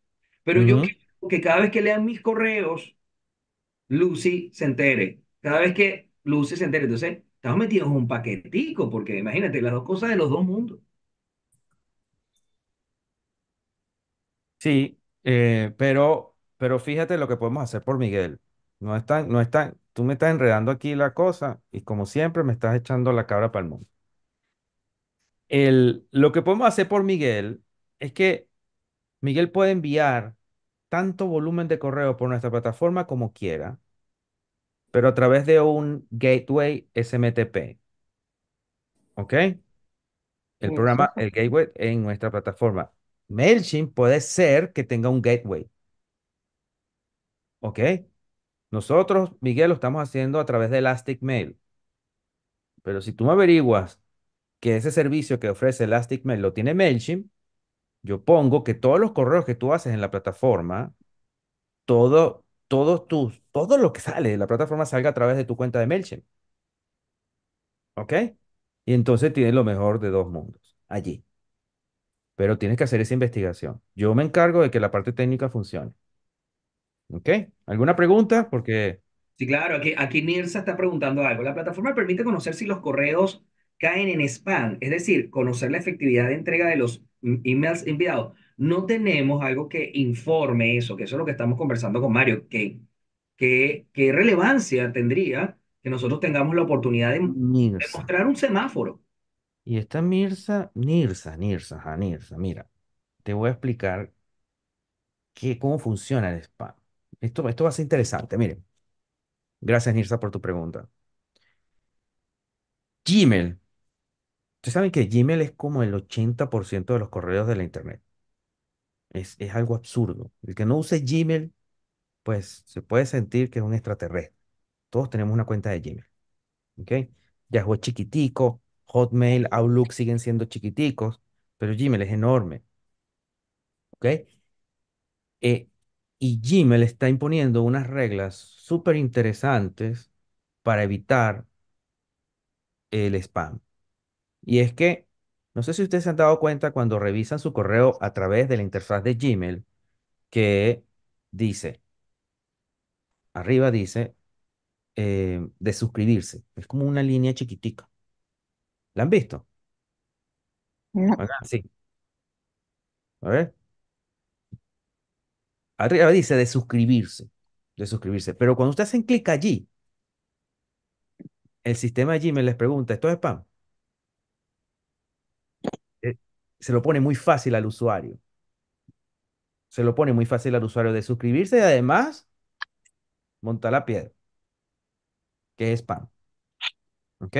pero yo quiero que cada vez que lean mis correos, Lucy se entere, cada vez que Lucy se entere. Entonces, estamos metidos en un paquetico, porque imagínate, las dos cosas de los dos mundos. Sí, eh, pero, pero fíjate lo que podemos hacer por Miguel. No está no tú me estás enredando aquí la cosa y como siempre me estás echando la cabra para el mundo. El, lo que podemos hacer por Miguel es que Miguel puede enviar tanto volumen de correo por nuestra plataforma como quiera pero a través de un gateway SMTP. ¿Ok? El programa, el gateway en nuestra plataforma. MailChimp puede ser que tenga un gateway. ¿Ok? Nosotros, Miguel, lo estamos haciendo a través de Elastic Mail. Pero si tú me averiguas que ese servicio que ofrece Elastic Mail lo tiene MailChimp, yo pongo que todos los correos que tú haces en la plataforma, todo todo, todo lo que sale de la plataforma salga a través de tu cuenta de MailChimp. ¿Ok? Y entonces tienes lo mejor de dos mundos allí. Pero tienes que hacer esa investigación. Yo me encargo de que la parte técnica funcione. ¿Ok? ¿Alguna pregunta? Porque... Sí, claro, aquí, aquí está preguntando algo. La plataforma permite conocer si los correos caen en spam, es decir, conocer la efectividad de entrega de los mm, emails enviados no tenemos algo que informe eso, que eso es lo que estamos conversando con Mario, que qué relevancia tendría que nosotros tengamos la oportunidad de, mostrar un semáforo. Y esta Mirza, Nirsa, Nirsa, Mirza, mira, te voy a explicar que, cómo funciona el spam. Esto, esto va a ser interesante, miren. Gracias, Mirza, por tu pregunta. Gmail. Ustedes saben que Gmail es como el 80% de los correos de la Internet es, algo absurdo. El que no use Gmail, pues se puede sentir que es un extraterrestre. Todos tenemos una cuenta de Gmail. ¿Ok? Yahoo es chiquitico, Hotmail, Outlook siguen siendo chiquiticos, pero Gmail es enorme. ¿Ok? Eh, y Gmail está imponiendo unas reglas súper interesantes para evitar el spam. Y es que no sé si ustedes se han dado cuenta cuando revisan su correo a través de la interfaz de Gmail que dice, arriba dice, eh, de suscribirse. Es como una línea chiquitica. ¿La han visto? sí. A ver. Arriba dice de suscribirse. De suscribirse. Pero cuando ustedes hacen clic allí, el sistema de Gmail les pregunta, ¿esto es spam? se lo pone muy fácil al usuario. Se lo pone muy fácil al usuario de suscribirse y además monta la piedra, que es spam. ¿Ok?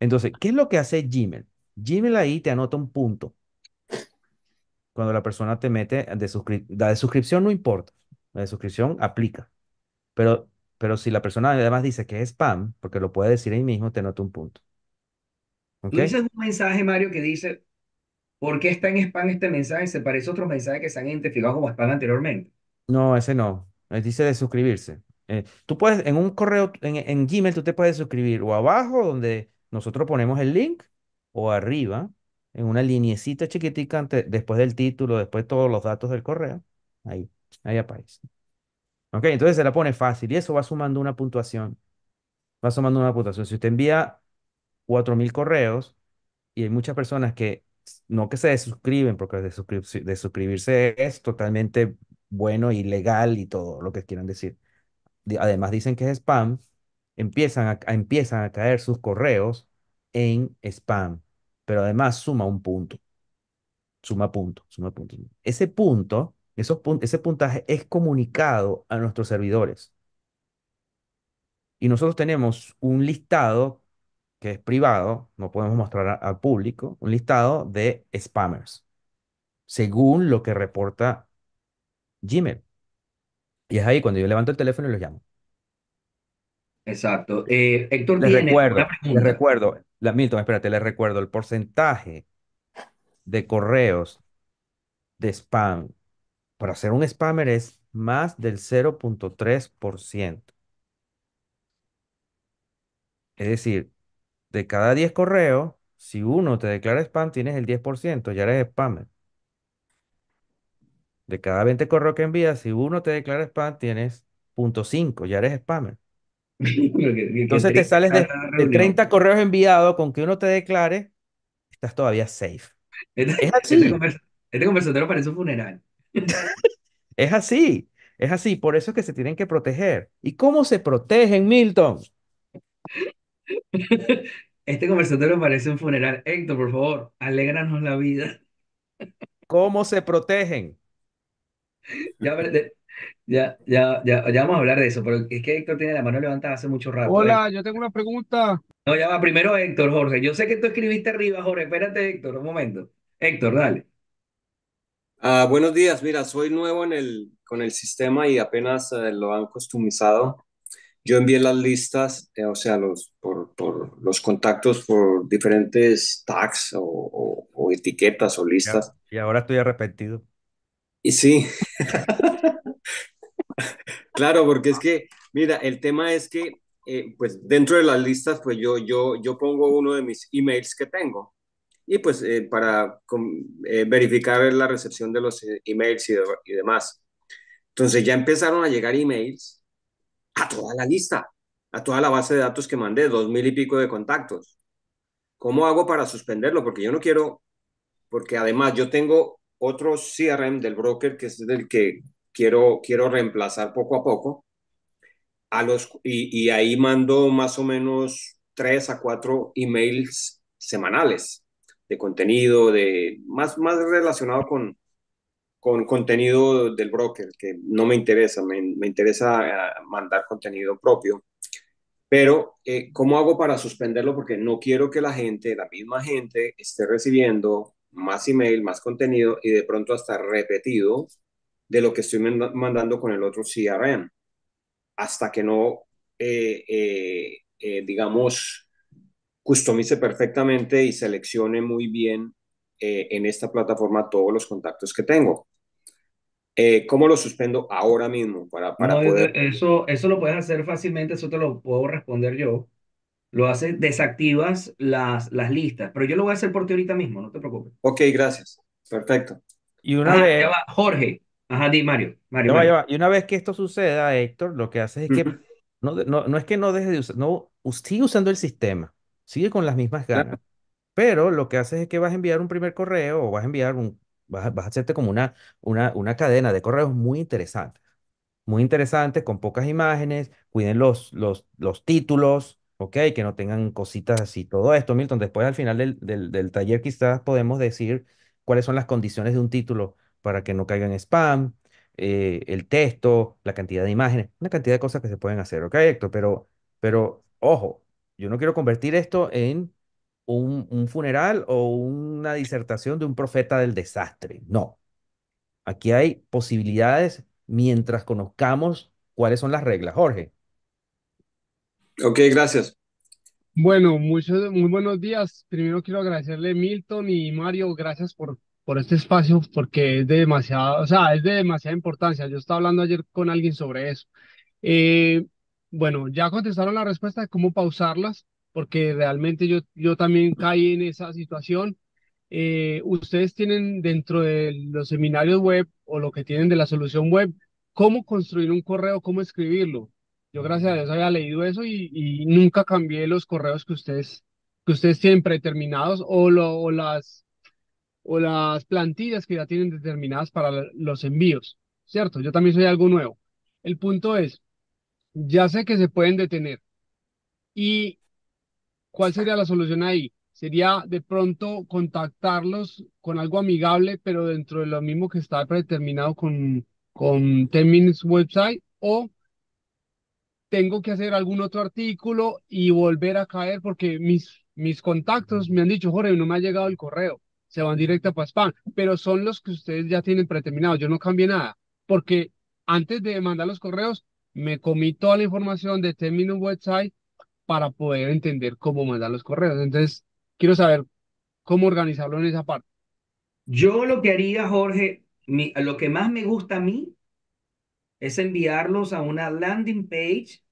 Entonces, ¿qué es lo que hace Gmail? Gmail ahí te anota un punto. Cuando la persona te mete de la de suscripción no importa, la de suscripción aplica. Pero, pero si la persona además dice que es spam, porque lo puede decir ahí mismo, te anota un punto. ¿Okay? Ese es un mensaje, Mario, que dice, ¿Por qué está en spam este mensaje? ¿Se parece a otros mensajes que se han identificado como spam anteriormente? No, ese no. Eh, dice de suscribirse. Eh, tú puedes, en un correo, en, Gmail, tú te puedes suscribir o abajo, donde nosotros ponemos el link, o arriba, en una línea chiquitica después del título, después de todos los datos del correo. Ahí, ahí aparece. Ok, entonces se la pone fácil y eso va sumando una puntuación. Va sumando una puntuación. Si usted envía 4.000 correos y hay muchas personas que no que se desuscriben, porque desuscribirse es totalmente bueno y legal y todo lo que quieran decir. Además dicen que es spam, empiezan a, empiezan a caer sus correos en spam, pero además suma un punto, suma punto, suma punto. Ese punto, esos ese puntaje es comunicado a nuestros servidores. Y nosotros tenemos un listado que es privado, no podemos mostrar al público, un listado de spammers, según lo que reporta Gmail. Y es ahí cuando yo levanto el teléfono y los llamo. Exacto. Eh, Héctor, les recuerdo, recuerdo, la, Milton, espérate, le recuerdo el porcentaje de correos de spam. Para ser un spammer es más del 0.3%. Es decir, de cada 10 correos, si uno te declara spam, tienes el 10%, ya eres spammer. De cada 20 correos que envías, si uno te declara spam, tienes 0.5, ya eres spammer. *laughs* Entonces te sales de, 30 correos enviados con que uno te declare, estás todavía safe. Es este así. Este conversatorio parece un funeral. *laughs* Es así, es así, por eso es que se tienen que proteger. ¿Y cómo se protegen, Milton? *laughs* Este conversatorio parece un funeral. Héctor, por favor, alégranos la vida. ¿Cómo se protegen? *laughs* Ya, ya, ya, ya, vamos a hablar de eso, pero es que Héctor tiene la mano levantada hace mucho rato. Hola, ¿eh? yo tengo una pregunta. No, ya va, primero Héctor, Jorge. Yo sé que tú escribiste arriba, Jorge. Espérate, Héctor, un momento. Héctor, dale. Ah, buenos días, mira, soy nuevo en el, con el sistema y apenas eh, lo han customizado. Yo envié las listas, eh, o sea, los, por, los contactos por diferentes tags o, etiquetas o listas. y ahora estoy arrepentido. Y sí. *laughs* claro, porque es que, mira, el tema es que, eh, pues dentro de las listas, pues yo, yo, yo pongo uno de mis emails que tengo. Y pues eh, para verificar la recepción de los emails y demás. Entonces ya empezaron a llegar emails a toda la lista, a toda la base de datos que mandé, dos mil y pico de contactos. ¿Cómo hago para suspenderlo? Porque yo no quiero, porque además yo tengo otro CRM del broker que es el que quiero, quiero reemplazar poco a poco. A los, y, ahí mando más o menos tres a cuatro emails semanales de contenido, de más, más relacionado con, con contenido del broker, que no me interesa, me, me interesa eh, mandar contenido propio. Pero, eh, ¿cómo hago para suspenderlo? Porque no quiero que la gente, la misma gente, esté recibiendo más email, más contenido y de pronto hasta repetido de lo que estoy mandando con el otro CRM. Hasta que no, eh, digamos, customice perfectamente y seleccione muy bien en esta plataforma todos los contactos que tengo. Eh, ¿Cómo lo suspendo ahora mismo para, para poder... Eso, eso lo puedes hacer fácilmente, eso te lo puedo responder yo. Lo haces, desactivas las, las listas, pero yo lo voy a hacer por ti ahorita mismo, no te preocupes. Ok, gracias. Perfecto. Y una vez... Jorge. Ajá, di Mario. Mario, Y una vez que esto suceda, Héctor, lo que haces es que... no, no, es que no dejes de usar, no, sigue usando el sistema, sigue con las mismas ganas, pero lo que haces es que vas a enviar un primer correo o vas a enviar un, Vas a, hacerte como una, una, una cadena de correos muy interesante. Muy interesante, con pocas imágenes. Cuiden los, los, los títulos, ¿ok? Que no tengan cositas así. Todo esto, Milton, después al final del, taller quizás podemos decir cuáles son las condiciones de un título para que no caigan spam, eh, el texto, la cantidad de imágenes, una cantidad de cosas que se pueden hacer, ¿ok, Héctor? Pero, pero ojo, yo no quiero convertir esto en un, funeral o una disertación de un profeta del desastre. No. Aquí hay posibilidades mientras conozcamos cuáles son las reglas, Jorge. Ok, gracias. Bueno, muchos, muy buenos días. Primero quiero agradecerle Milton y Mario, gracias por, por este espacio, porque es de demasiada, o sea, es de demasiada importancia. Yo estaba hablando ayer con alguien sobre eso. Eh, bueno, ya contestaron la respuesta de cómo pausarlas porque realmente yo, yo también caí en esa situación. Eh, ustedes tienen dentro de los seminarios web o lo que tienen de la solución web, cómo construir un correo, cómo escribirlo. Yo gracias a Dios había leído eso y, y nunca cambié los correos que ustedes, que ustedes tienen predeterminados o, lo, o, las, o las plantillas que ya tienen determinadas para los envíos, ¿cierto? Yo también soy algo nuevo. El punto es, ya sé que se pueden detener y ¿Cuál sería la solución ahí? Sería de pronto contactarlos con algo amigable, pero dentro de lo mismo que está predeterminado con, con 10 Minutes Website, o tengo que hacer algún otro artículo y volver a caer porque mis, mis contactos me han dicho, Jorge, no me ha llegado el correo, se van directo a spam, pero son los que ustedes ya tienen predeterminados, yo no cambié nada, porque antes de mandar los correos, me comí toda la información de 10 Minutes Website para poder entender cómo mandar los correos. Entonces, quiero saber cómo organizarlo en esa parte. Yo lo que haría, Jorge, lo que más me gusta a mí es enviarlos a una landing page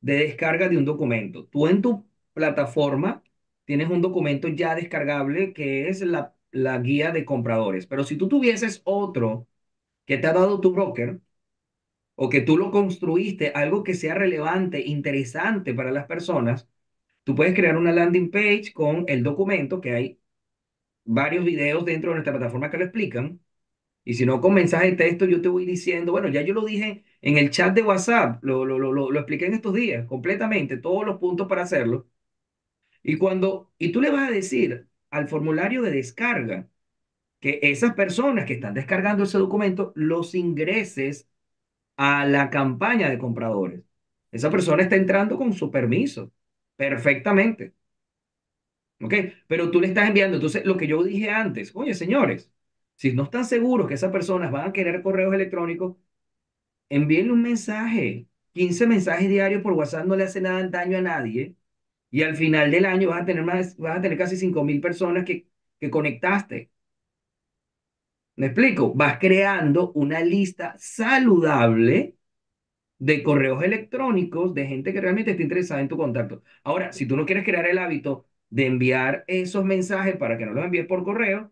de descarga de un documento. Tú en tu plataforma tienes un documento ya descargable que es la, la guía de compradores, pero si tú tuvieses otro que te ha dado tu broker, o que tú lo construiste, algo que sea relevante, interesante para las personas, tú puedes crear una landing page con el documento, que hay varios videos dentro de nuestra plataforma que lo explican. Y si no, con mensaje de texto yo te voy diciendo, bueno, ya yo lo dije en el chat de WhatsApp, lo, lo, expliqué en estos días completamente, todos los puntos para hacerlo. Y cuando, y tú le vas a decir al formulario de descarga que esas personas que están descargando ese documento los ingreses a la campaña de compradores. Esa persona está entrando con su permiso, perfectamente. ¿Ok? Pero tú le estás enviando, entonces lo que yo dije antes, oye señores, si no están seguros que esas personas van a querer correos electrónicos, envíenle un mensaje, 15 mensajes diarios por WhatsApp no le hace nada daño a nadie y al final del año vas a tener, más, vas a tener casi 5.000 personas que, que conectaste. ¿Me explico? Vas creando una lista saludable de correos electrónicos de gente que realmente está interesada en tu contacto. Ahora, si tú no quieres crear el hábito de enviar esos mensajes para que no los envíes por correo,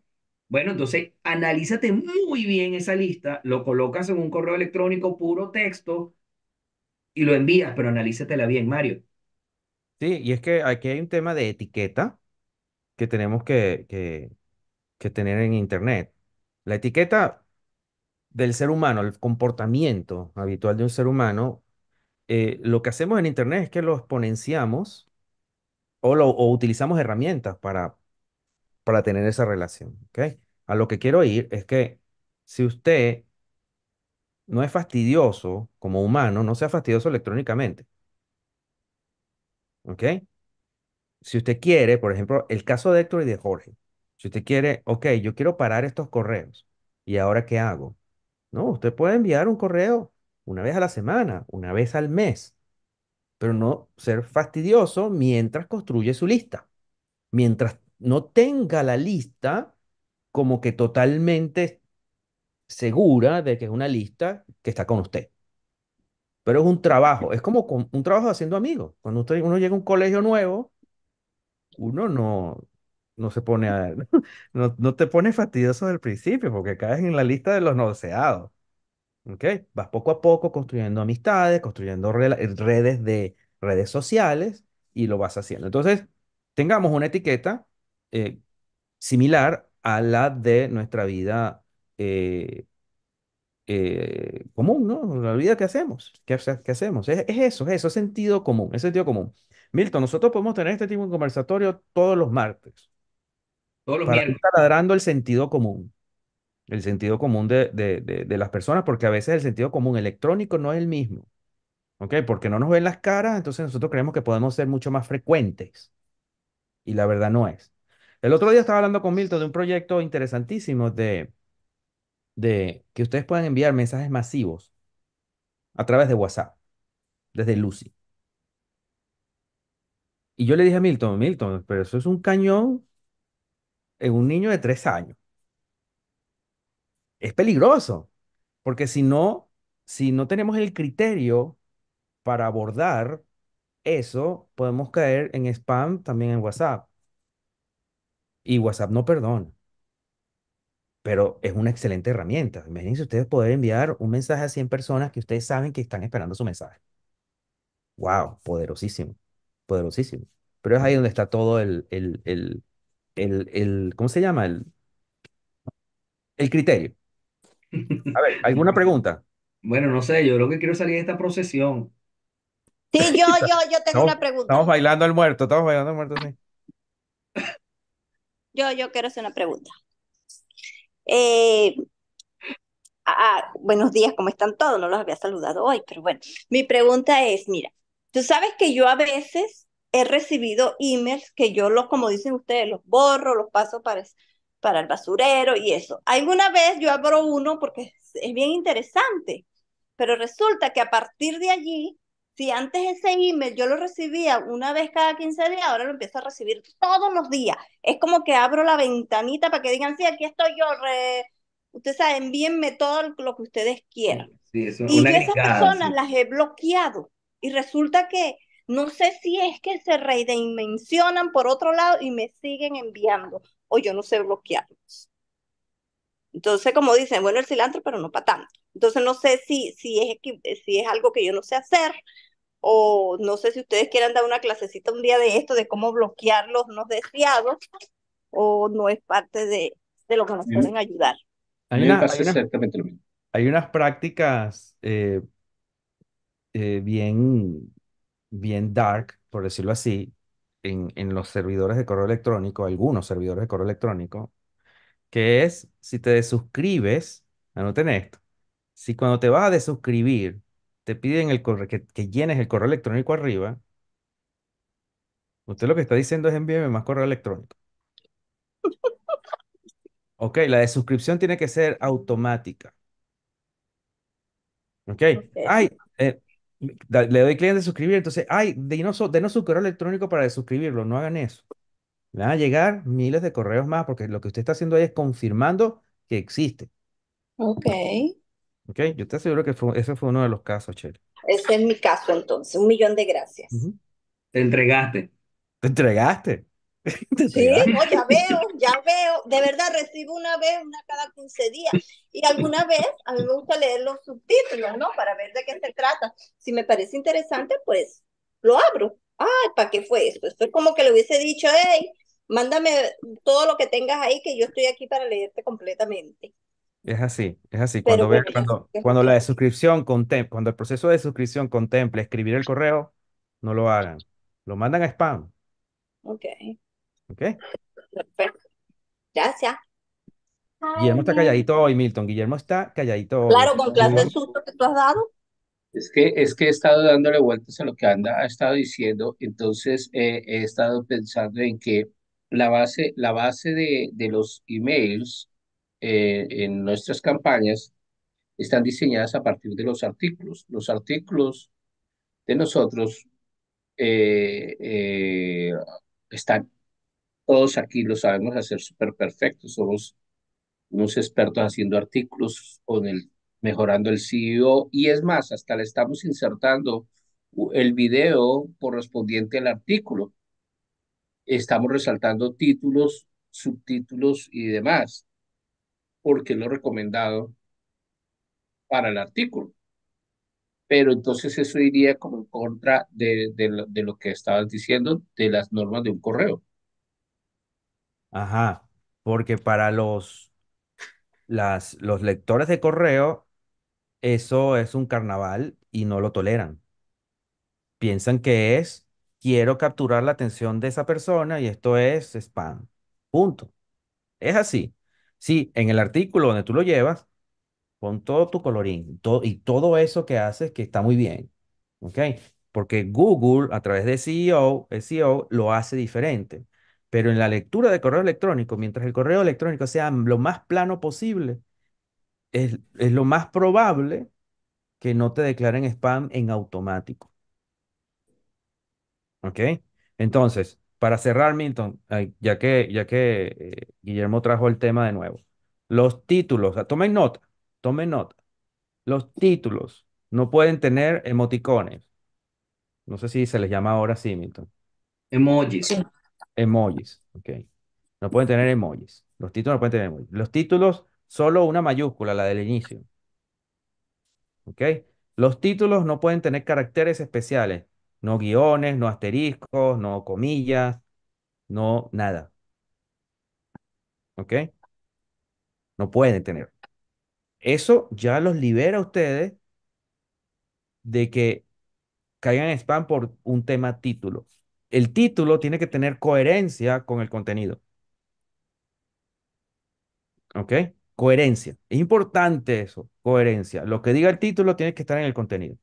bueno, entonces analízate muy bien esa lista, lo colocas en un correo electrónico puro texto y lo envías, pero analízatela bien, Mario. Sí, y es que aquí hay un tema de etiqueta que tenemos que tener en Internet. La etiqueta del ser humano, el comportamiento habitual de un ser humano, eh, lo que hacemos en Internet es que lo exponenciamos o, lo, utilizamos herramientas para, para tener esa relación. A lo que quiero ir es que si usted no es fastidioso como humano, no sea fastidioso electrónicamente. Si usted quiere, por ejemplo, el caso de Héctor y de Jorge. Si usted quiere, ok, yo quiero parar estos correos. ¿Y ahora qué hago? No, usted puede enviar un correo una vez a la semana, una vez al mes, pero no ser fastidioso mientras construye su lista. Mientras no tenga la lista como que totalmente segura de que es una lista que está con usted. Pero es un trabajo, es como un trabajo haciendo amigos. Cuando usted, uno llega a un colegio nuevo, uno no, no se pone a, *laughs* no, no, te pone fastidioso del principio porque caes en la lista de los noceados. ¿Ok? Vas poco a poco construyendo amistades, construyendo redes de redes sociales y lo vas haciendo. Entonces, tengamos una etiqueta eh, similar a la de nuestra vida eh, eh, común, ¿no? La vida que hacemos. ¿Qué, hacemos? Es, eso, es eso, sentido común, es sentido común. Milton, nosotros podemos tener este tipo de conversatorio todos los martes. Todos los para ladrando el sentido común. El sentido común de, las personas, porque a veces el sentido común electrónico no es el mismo. ¿Ok? Porque no nos ven las caras, entonces nosotros creemos que podemos ser mucho más frecuentes. Y la verdad no es. El otro día estaba hablando con Milton de un proyecto interesantísimo de, de que ustedes puedan enviar mensajes masivos a través de WhatsApp, desde Lucy. Y yo le dije a Milton, Milton, pero eso es un cañón en un niño de tres años. Es peligroso, porque si no, si no tenemos el criterio para abordar eso, podemos caer en spam también en WhatsApp. Y WhatsApp no perdona. Pero es una excelente herramienta. Imagínense ustedes poder enviar un mensaje a 100 personas que ustedes saben que están esperando su mensaje. ¡Wow! Poderosísimo. Poderosísimo. Pero es ahí donde está todo el, el, el el, ¿cómo se llama? El, el criterio. A ver, *laughs* ¿alguna pregunta? Bueno, no sé, yo lo que quiero salir de esta procesión. Sí, *laughs* yo, yo, yo tengo una pregunta. Estamos bailando al muerto, estamos bailando al muerto, sí. Yo, yo quiero hacer una pregunta. Eh, ah, ah, buenos días, ¿cómo están todos? No los había saludado hoy, pero bueno, mi pregunta es, mira, tú sabes que yo a veces he recibido emails que yo los, como dicen ustedes, los borro, los paso para, para el basurero y eso. Alguna vez yo abro uno porque es, bien interesante, pero resulta que a partir de allí, si antes ese email yo lo recibía una vez cada 15 días, ahora lo empiezo a recibir todos los días. Es como que abro la ventanita para que digan, sí, aquí estoy yo, ustedes saben, envíenme todo lo que ustedes quieran. y esas personas las he bloqueado y resulta que no sé si es que se mencionan por otro lado y me siguen enviando, o yo no sé bloquearlos. Entonces, como dicen, bueno, el cilantro, pero no para tanto. Entonces, no sé si, si, es, si es algo que yo no sé hacer, o no sé si ustedes quieran dar una clasecita un día de esto, de cómo bloquear los no deseados, o no es parte de, de lo que nos pueden ayudar. Hay, unas prácticas eh, eh, bien bien dark, por decirlo así, en, los servidores de correo electrónico, algunos servidores de correo electrónico, que es si te desuscribes, anoten esto, si cuando te vas a desuscribir, te piden el correo, que, que llenes el correo electrónico arriba, usted lo que está diciendo es envíeme más correo electrónico. Ok, la desuscripción tiene que ser automática. Ok. okay. Ay, le doy clic de suscribir, entonces, ay, denos, su correo electrónico para suscribirlo, no hagan eso. Le van a llegar miles de correos más, porque lo que usted está haciendo ahí es confirmando que existe. Ok. Ok, yo te aseguro que ese fue uno de los casos, Chelo. Ese es mi caso, entonces. Un millón de gracias. Te entregaste. Te entregaste. *laughs* Sí, ya veo, ya veo. De verdad, recibo una vez, una cada 15 días. Y alguna vez, a mí me gusta leer los subtítulos, ¿no? Para ver de qué se trata. Si me parece interesante, pues lo abro. Ay, ¿para qué fue esto? Esto es como que le hubiese dicho, hey, mándame todo lo que tengas ahí, que yo estoy aquí para leerte completamente. Es así, es así. Cuando, ve, cuando, cuando, la suscripción contempla, cuando el proceso de suscripción contemple escribir el correo, no lo hagan. Lo mandan a spam. Ok. ¿Ok? Perfecto. Gracias. Guillermo está calladito hoy, Milton. Guillermo está calladito hoy. Claro, con clase de susto que tú has dado. Es que, es que he estado dándole vueltas a lo que Anda ha estado diciendo, entonces eh, he estado pensando en que la base, la base de, los emails eh, en nuestras campañas están diseñadas a partir de los artículos. Los artículos de nosotros eh, están todos aquí lo sabemos hacer súper perfecto, somos unos expertos haciendo artículos con el, mejorando el CEO y es más, hasta le estamos insertando el video correspondiente al artículo. Estamos resaltando títulos, subtítulos y demás, porque es lo recomendado para el artículo. Pero entonces eso iría como en contra de, de lo que estabas diciendo de las normas de un correo. Ajá, porque para los, las, los lectores de correo, eso es un carnaval y no lo toleran. Piensan que es, quiero capturar la atención de esa persona y esto es spam. Punto. Es así. Sí, en el artículo donde tú lo llevas, pon todo tu colorín todo, y todo eso que haces que está muy bien. ¿Ok? Porque Google, a través de SEO, SEO e lo hace diferente. Pero en la lectura de correo electrónico, mientras el correo electrónico sea lo más plano posible, es, lo más probable que no te declaren spam en automático. ¿Ok? Entonces, para cerrar, Milton, ya que, ya que eh, Guillermo trajo el tema de nuevo, los títulos, tomen nota, tomen nota, los títulos no pueden tener emoticones. No sé si se les llama ahora sí, Milton. Emojis emojis. OK. No pueden tener emojis. Los títulos no pueden tener emojis. Los títulos, solo una mayúscula, la del inicio. ¿Ok? Los títulos no pueden tener caracteres especiales. No guiones, no asteriscos, no comillas, no nada. ¿Ok? No pueden tener. Eso ya los libera a ustedes de que caigan en spam por un tema título el título tiene que tener coherencia con el contenido. ¿Ok? Coherencia. Es importante eso, coherencia. Lo que diga el título tiene que estar en el contenido.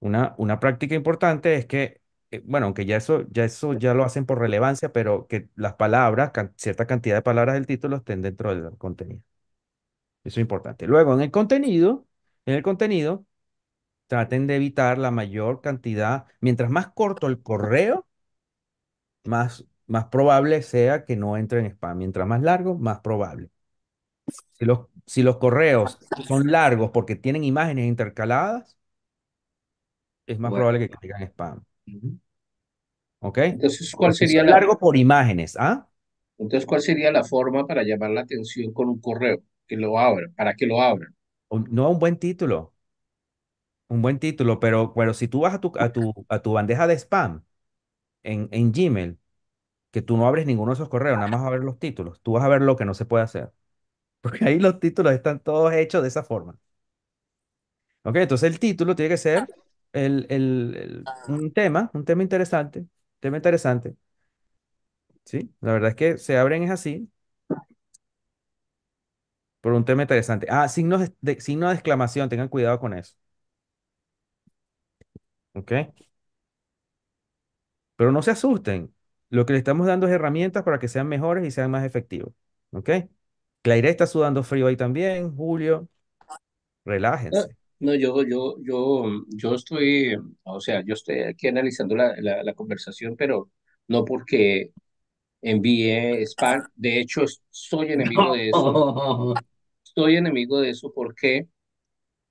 Una, una práctica importante es que, eh, bueno, aunque ya eso, ya eso ya lo hacen por relevancia, pero que las palabras, cierta cantidad de palabras del título estén dentro del contenido. Eso es importante. Luego, en el contenido, en el contenido, traten de evitar la mayor cantidad. Mientras más corto el correo, más, más probable sea que no entre en spam. Mientras más largo, más probable. Si los, si los correos son largos porque tienen imágenes intercaladas, es más probable que caigan spam. ¿Ok? Entonces, ¿cuál sería largo por imágenes? ¿ah? Entonces, ¿cuál sería la forma para llamar la atención con un correo? Que lo abra, para que lo abran. No, un buen título. Un buen título, pero, bueno si tú vas a tu, a tu, bandeja de spam en, en Gmail, que tú no abres ninguno de esos correos, nada más a ver los títulos, tú vas a ver lo que no se puede hacer. *laughs* Porque ahí los títulos están todos hechos de esa forma. Ok, entonces el título tiene que ser un tema, un tema interesante, tema interesante. Sí, la verdad es que se abren es así, por un tema interesante. Ah, signos signo de exclamación, tengan cuidado con eso. ¿ok? Pero no se asusten. Lo que le estamos dando es herramientas para que sean mejores y sean más efectivos. ¿Ok? Claire está sudando frío ahí también, Julio. Relájense. No, yo, yo, yo, yo estoy, o sea, yo estoy aquí analizando la, la, conversación, pero no porque envié spam. De hecho, soy enemigo de eso. Estoy *laughs* enemigo de eso porque,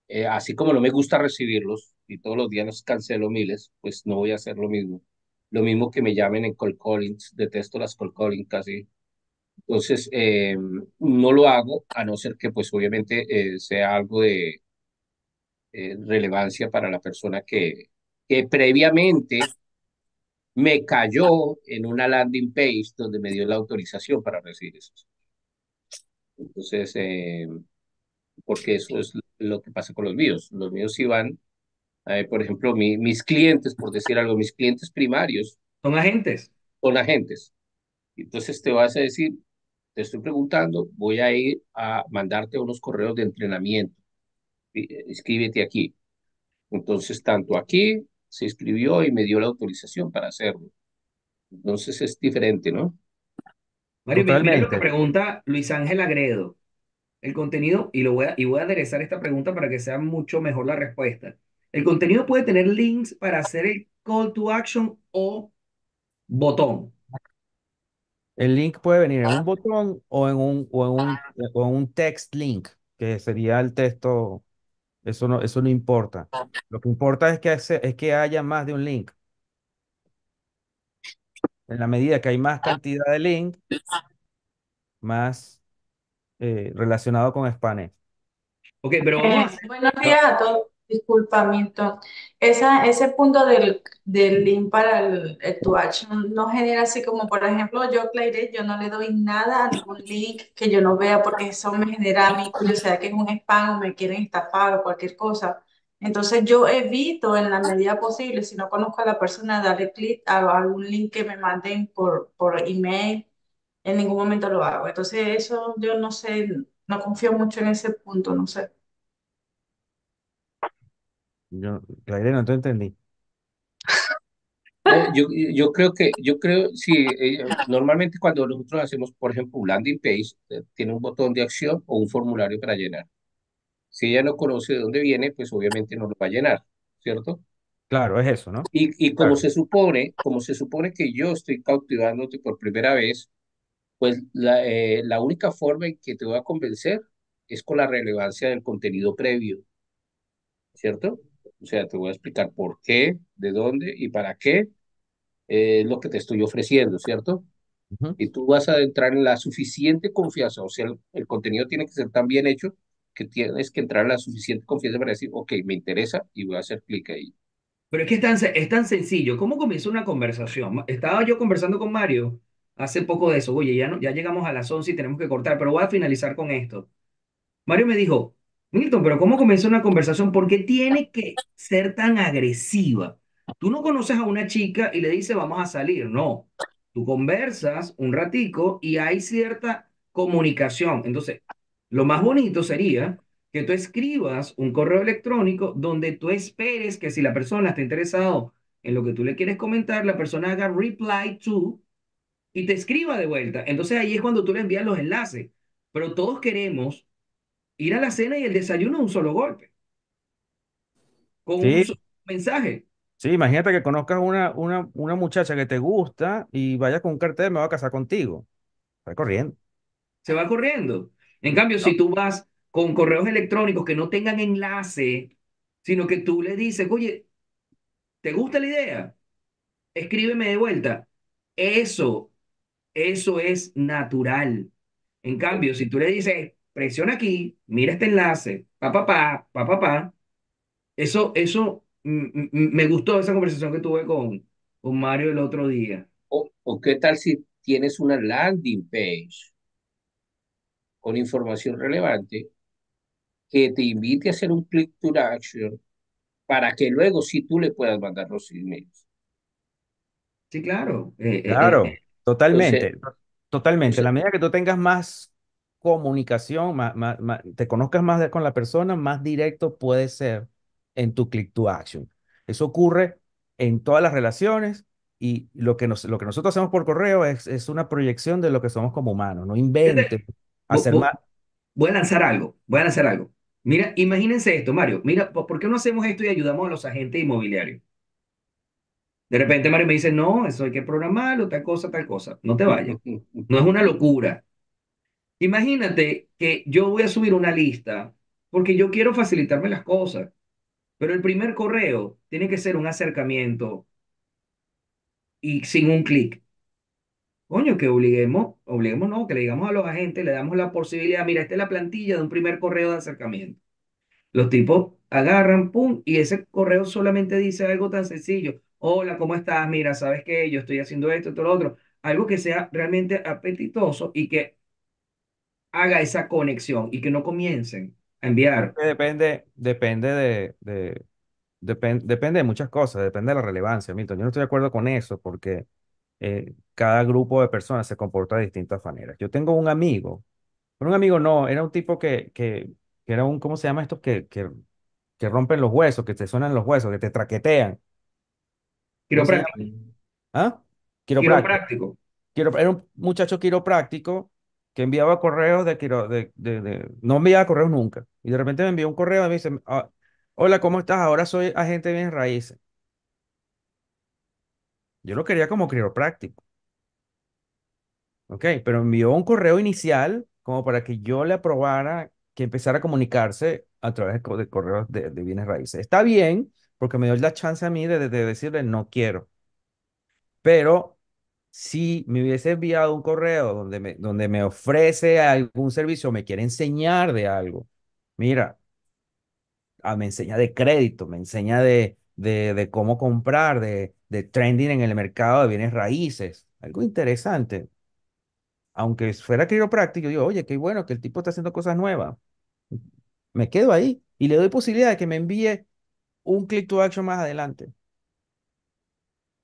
eh, así como no me gusta recibirlos, y todos los días los cancelo miles, pues no voy a hacer lo mismo. Lo mismo que me llamen en call calling detesto las call calling casi. Entonces, em, no lo hago, a no ser que pues obviamente eh, sea algo de eh, relevancia para la persona que, previamente me cayó en una landing page donde me dio la autorización para recibir eso. Entonces, em, porque eso es lo que pasa con los míos. Los míos si van eh, por ejemplo, mis clientes, por decir algo, mis clientes primarios. Son agentes. Son agentes. Entonces te vas a decir, te estoy preguntando, voy a ir a mandarte unos correos de entrenamiento. Eh, escríbete aquí. Entonces, tanto aquí se escribió y me dio la autorización para hacerlo. Entonces es diferente, ¿no? Mario, mira lo pregunta Luis Ángel Agredo. El contenido, y, lo voy a, y voy a aderezar esta pregunta para que sea mucho mejor la respuesta. El contenido puede tener links para hacer el call to action o botón. El link puede venir en ah. un botón o en un, o en un, un text link, que sería el texto. Eso no, eso no importa. Lo que importa es que, es que haya más de un link. En la medida que hay más ah. cantidad de link, más eh, relacionado con Spanish. Ok, pero eh, vamos disculpamiento Milton. ese punto del, link para el, Twitch no, genera así como, por ejemplo, yo, Claire, yo no le doy nada a ningún link que yo no vea porque eso me genera mi curiosidad que es un spam o me quieren estafar o cualquier cosa. Entonces yo evito en la medida posible, si no conozco a la persona, darle clic a algún link que me manden por, por email. En ningún momento lo hago. Entonces eso yo no sé, no confío mucho en ese punto, no sé. Yo, no te entendí. yo, yo creo que, yo creo, sí, eh, normalmente cuando nosotros hacemos, por ejemplo, un landing page, eh, tiene un botón de acción o un formulario para llenar. Si ella no conoce de dónde viene, pues obviamente no lo va a llenar, ¿cierto? Claro, es eso, ¿no? Y, y como se supone, como se supone que yo estoy cautivándote por primera vez, pues la, eh, la única forma en que te voy a convencer es con la relevancia del contenido previo, ¿cierto? O sea, te voy a explicar por qué, de dónde y para qué eh, lo que te estoy ofreciendo, ¿cierto? Y tú vas a entrar en la suficiente confianza, o sea, el, contenido tiene que ser tan bien hecho que tienes que entrar en la suficiente confianza para decir, ok, me interesa y voy a hacer clic ahí. Pero es que es tan, es tan sencillo. ¿Cómo comienza una conversación? Estaba yo conversando con Mario hace poco de eso. Oye, ya, no, ya llegamos a las 11 y tenemos que cortar, pero voy a finalizar con esto. Mario me dijo, Milton, pero ¿cómo comienza una conversación? ¿Por qué tiene que ser tan agresiva? Tú no conoces a una chica y le dices vamos a salir, no. Tú conversas un ratico y hay cierta comunicación. Entonces, lo más bonito sería que tú escribas un correo electrónico donde tú esperes que si la persona está interesada en lo que tú le quieres comentar, la persona haga reply to y te escriba de vuelta. Entonces ahí es cuando tú le envías los enlaces. Pero todos queremos ir a la cena y el desayuno un solo golpe. Con un solo mensaje. Sí, imagínate que conozcas una, una, una muchacha que te gusta y vaya con un cartel, me va a casar contigo. Va corriendo. Se va corriendo. En cambio, si tú vas con correos electrónicos que no tengan enlace, sino que tú le dices, oye, ¿te gusta la idea? Escríbeme de vuelta. Eso, eso es natural. En cambio, si tú le dices, presiona aquí, mira este enlace, pa, pa, pa, pa, pa, Eso, eso mm, mm, mm, me gustó esa conversación que tuve con, con Mario el otro día. O, qué tal si tienes una landing page con información relevante que te invite a hacer un click to action para que luego sí tú le puedas mandar los emails. Sí, claro. Eh, claro, eh, eh, totalmente. totalmente. la medida que tú tengas más comunicación, te conozcas más con la persona, más directo puede ser en tu click to action. Eso ocurre en todas las relaciones y lo que, nos, lo que nosotros hacemos por correo es, es una proyección de lo que somos como humanos. No invente hacer más. Voy a lanzar algo, voy a lanzar algo. Mira, imagínense esto, Mario. Mira, ¿por qué no hacemos esto y ayudamos a los agentes inmobiliarios? De repente Mario me dice, no, eso hay que programarlo, tal cosa, tal cosa. No te vayas. *laughs* No es una locura. Imagínate que yo voy a subir una lista porque yo quiero facilitarme las cosas, pero el primer correo tiene que ser un acercamiento y sin un clic. Coño, que obliguemos, obliguemos no, que le digamos a los agentes, le damos la posibilidad, mira, esta es la plantilla de un primer correo de acercamiento. Los tipos agarran, pum, y ese correo solamente dice algo tan sencillo. Hola, ¿cómo estás? Mira, ¿sabes qué? Yo estoy haciendo esto, esto, lo otro. Algo que sea realmente apetitoso y que haga esa conexión y que no comiencen a enviar. Depende, depende de, de depende de muchas cosas, depende de la relevancia, Milton. Yo no estoy de acuerdo con eso porque eh, cada grupo de personas se comporta de distintas maneras. Yo tengo un amigo, pero un amigo no, era un tipo que, que, que era un, ¿cómo se llama esto? Que, que, rompen los huesos, que te suenan los huesos, que te traquetean. quiero ¿Ah? quiero era un muchacho quiropráctico que enviaba correos de, de, no enviaba correos nunca. Y de repente me envió un correo y me dice, ah, hola, ¿cómo estás? Ahora soy agente de bienes raíces. Yo lo quería como criopráctico. Ok, pero envió un correo inicial como para que yo le aprobara que empezara a comunicarse a través de correos de, bienes raíces. Está bien, porque me dio la chance a mí de decirle no quiero. Pero si me hubiese enviado un correo donde me, donde me ofrece algún servicio, me quiere enseñar de algo, mira, ah, me enseña de crédito, me enseña de, de, cómo comprar, de, trending en el mercado de bienes raíces, algo interesante. Aunque fuera práctico, yo, oye, qué bueno que el tipo está haciendo cosas nuevas. Me quedo ahí y le doy posibilidad de que me envíe un click to action más adelante.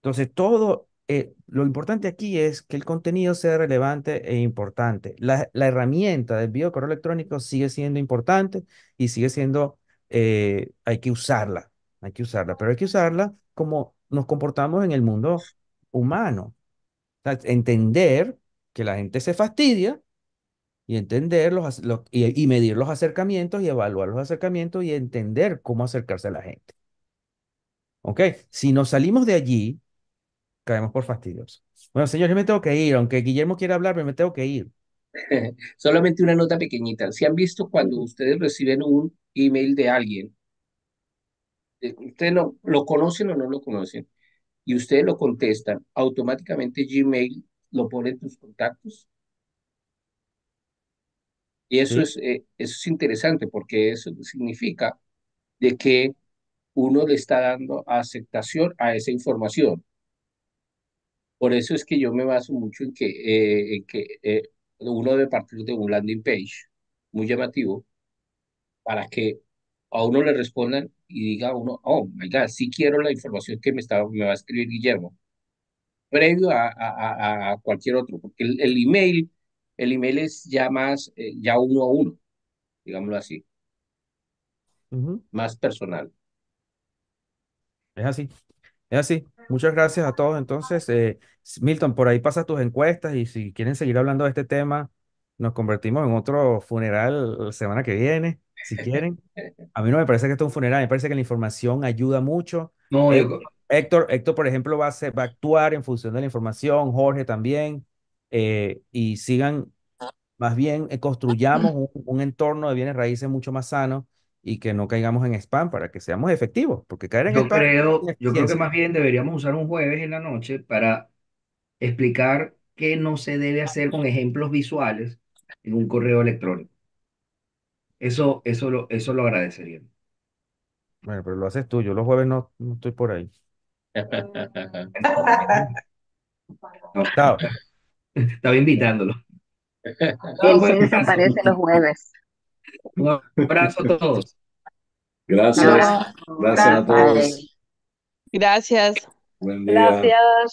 Entonces, todo eh, lo importante aquí es que el contenido sea relevante e importante. La, herramienta del video correo electrónico sigue siendo importante y sigue siendo, eh, hay que usarla, hay que usarla, pero hay que usarla como nos comportamos en el mundo humano. entender que la gente se fastidia y entender y, medir los acercamientos y evaluar los acercamientos y entender cómo acercarse a la gente. ¿Ok? Si nos salimos de allí caemos por fastidios Bueno, señor, yo me tengo que ir, aunque Guillermo quiera hablar, pero me tengo que ir. *laughs* Solamente una nota pequeñita. Si han visto cuando ustedes reciben un email de alguien, ustedes no, lo conocen o no lo conocen, y ustedes lo contestan, automáticamente Gmail lo pone en tus contactos. Y eso, es, eh, eso es interesante porque eso significa de que uno le está dando aceptación a esa información. Por eso es que yo me baso mucho en que, eh, eh, uno debe partir de un landing page muy llamativo para que a uno le respondan y diga a uno, oh my God, sí quiero la información que me, está, me va a escribir Guillermo, previo a, a, cualquier otro, porque el, email, el email es ya más, eh, ya uno a uno, digámoslo así, más personal. Es así. Es así. Muchas gracias a todos. Entonces, eh, Milton, por ahí pasas tus encuestas y si quieren seguir hablando de este tema, nos convertimos en otro funeral la semana que viene, si quieren. A mí no me parece que esto es un funeral, me parece que la información ayuda mucho. No, eh, Héctor, Héctor, por ejemplo, va a, va a actuar en función de la información, Jorge también, eh, y sigan, más bien, construyamos un, un, entorno de bienes raíces mucho más sano y que no caigamos en spam para que seamos efectivos, porque caer en yo spam Creo, yo creo que más bien deberíamos usar un jueves en la noche para explicar qué no se debe hacer con ejemplos visuales en un correo electrónico. Eso, eso, lo, eso lo agradecería. Bueno, pero lo haces tú, yo los jueves no, no estoy por ahí. estaba, *laughs* *laughs* estaba invitándolo. Sí, desaparece los jueves. Un abrazo a todos. Gracias. Gracias a todos. Gracias. Gracias.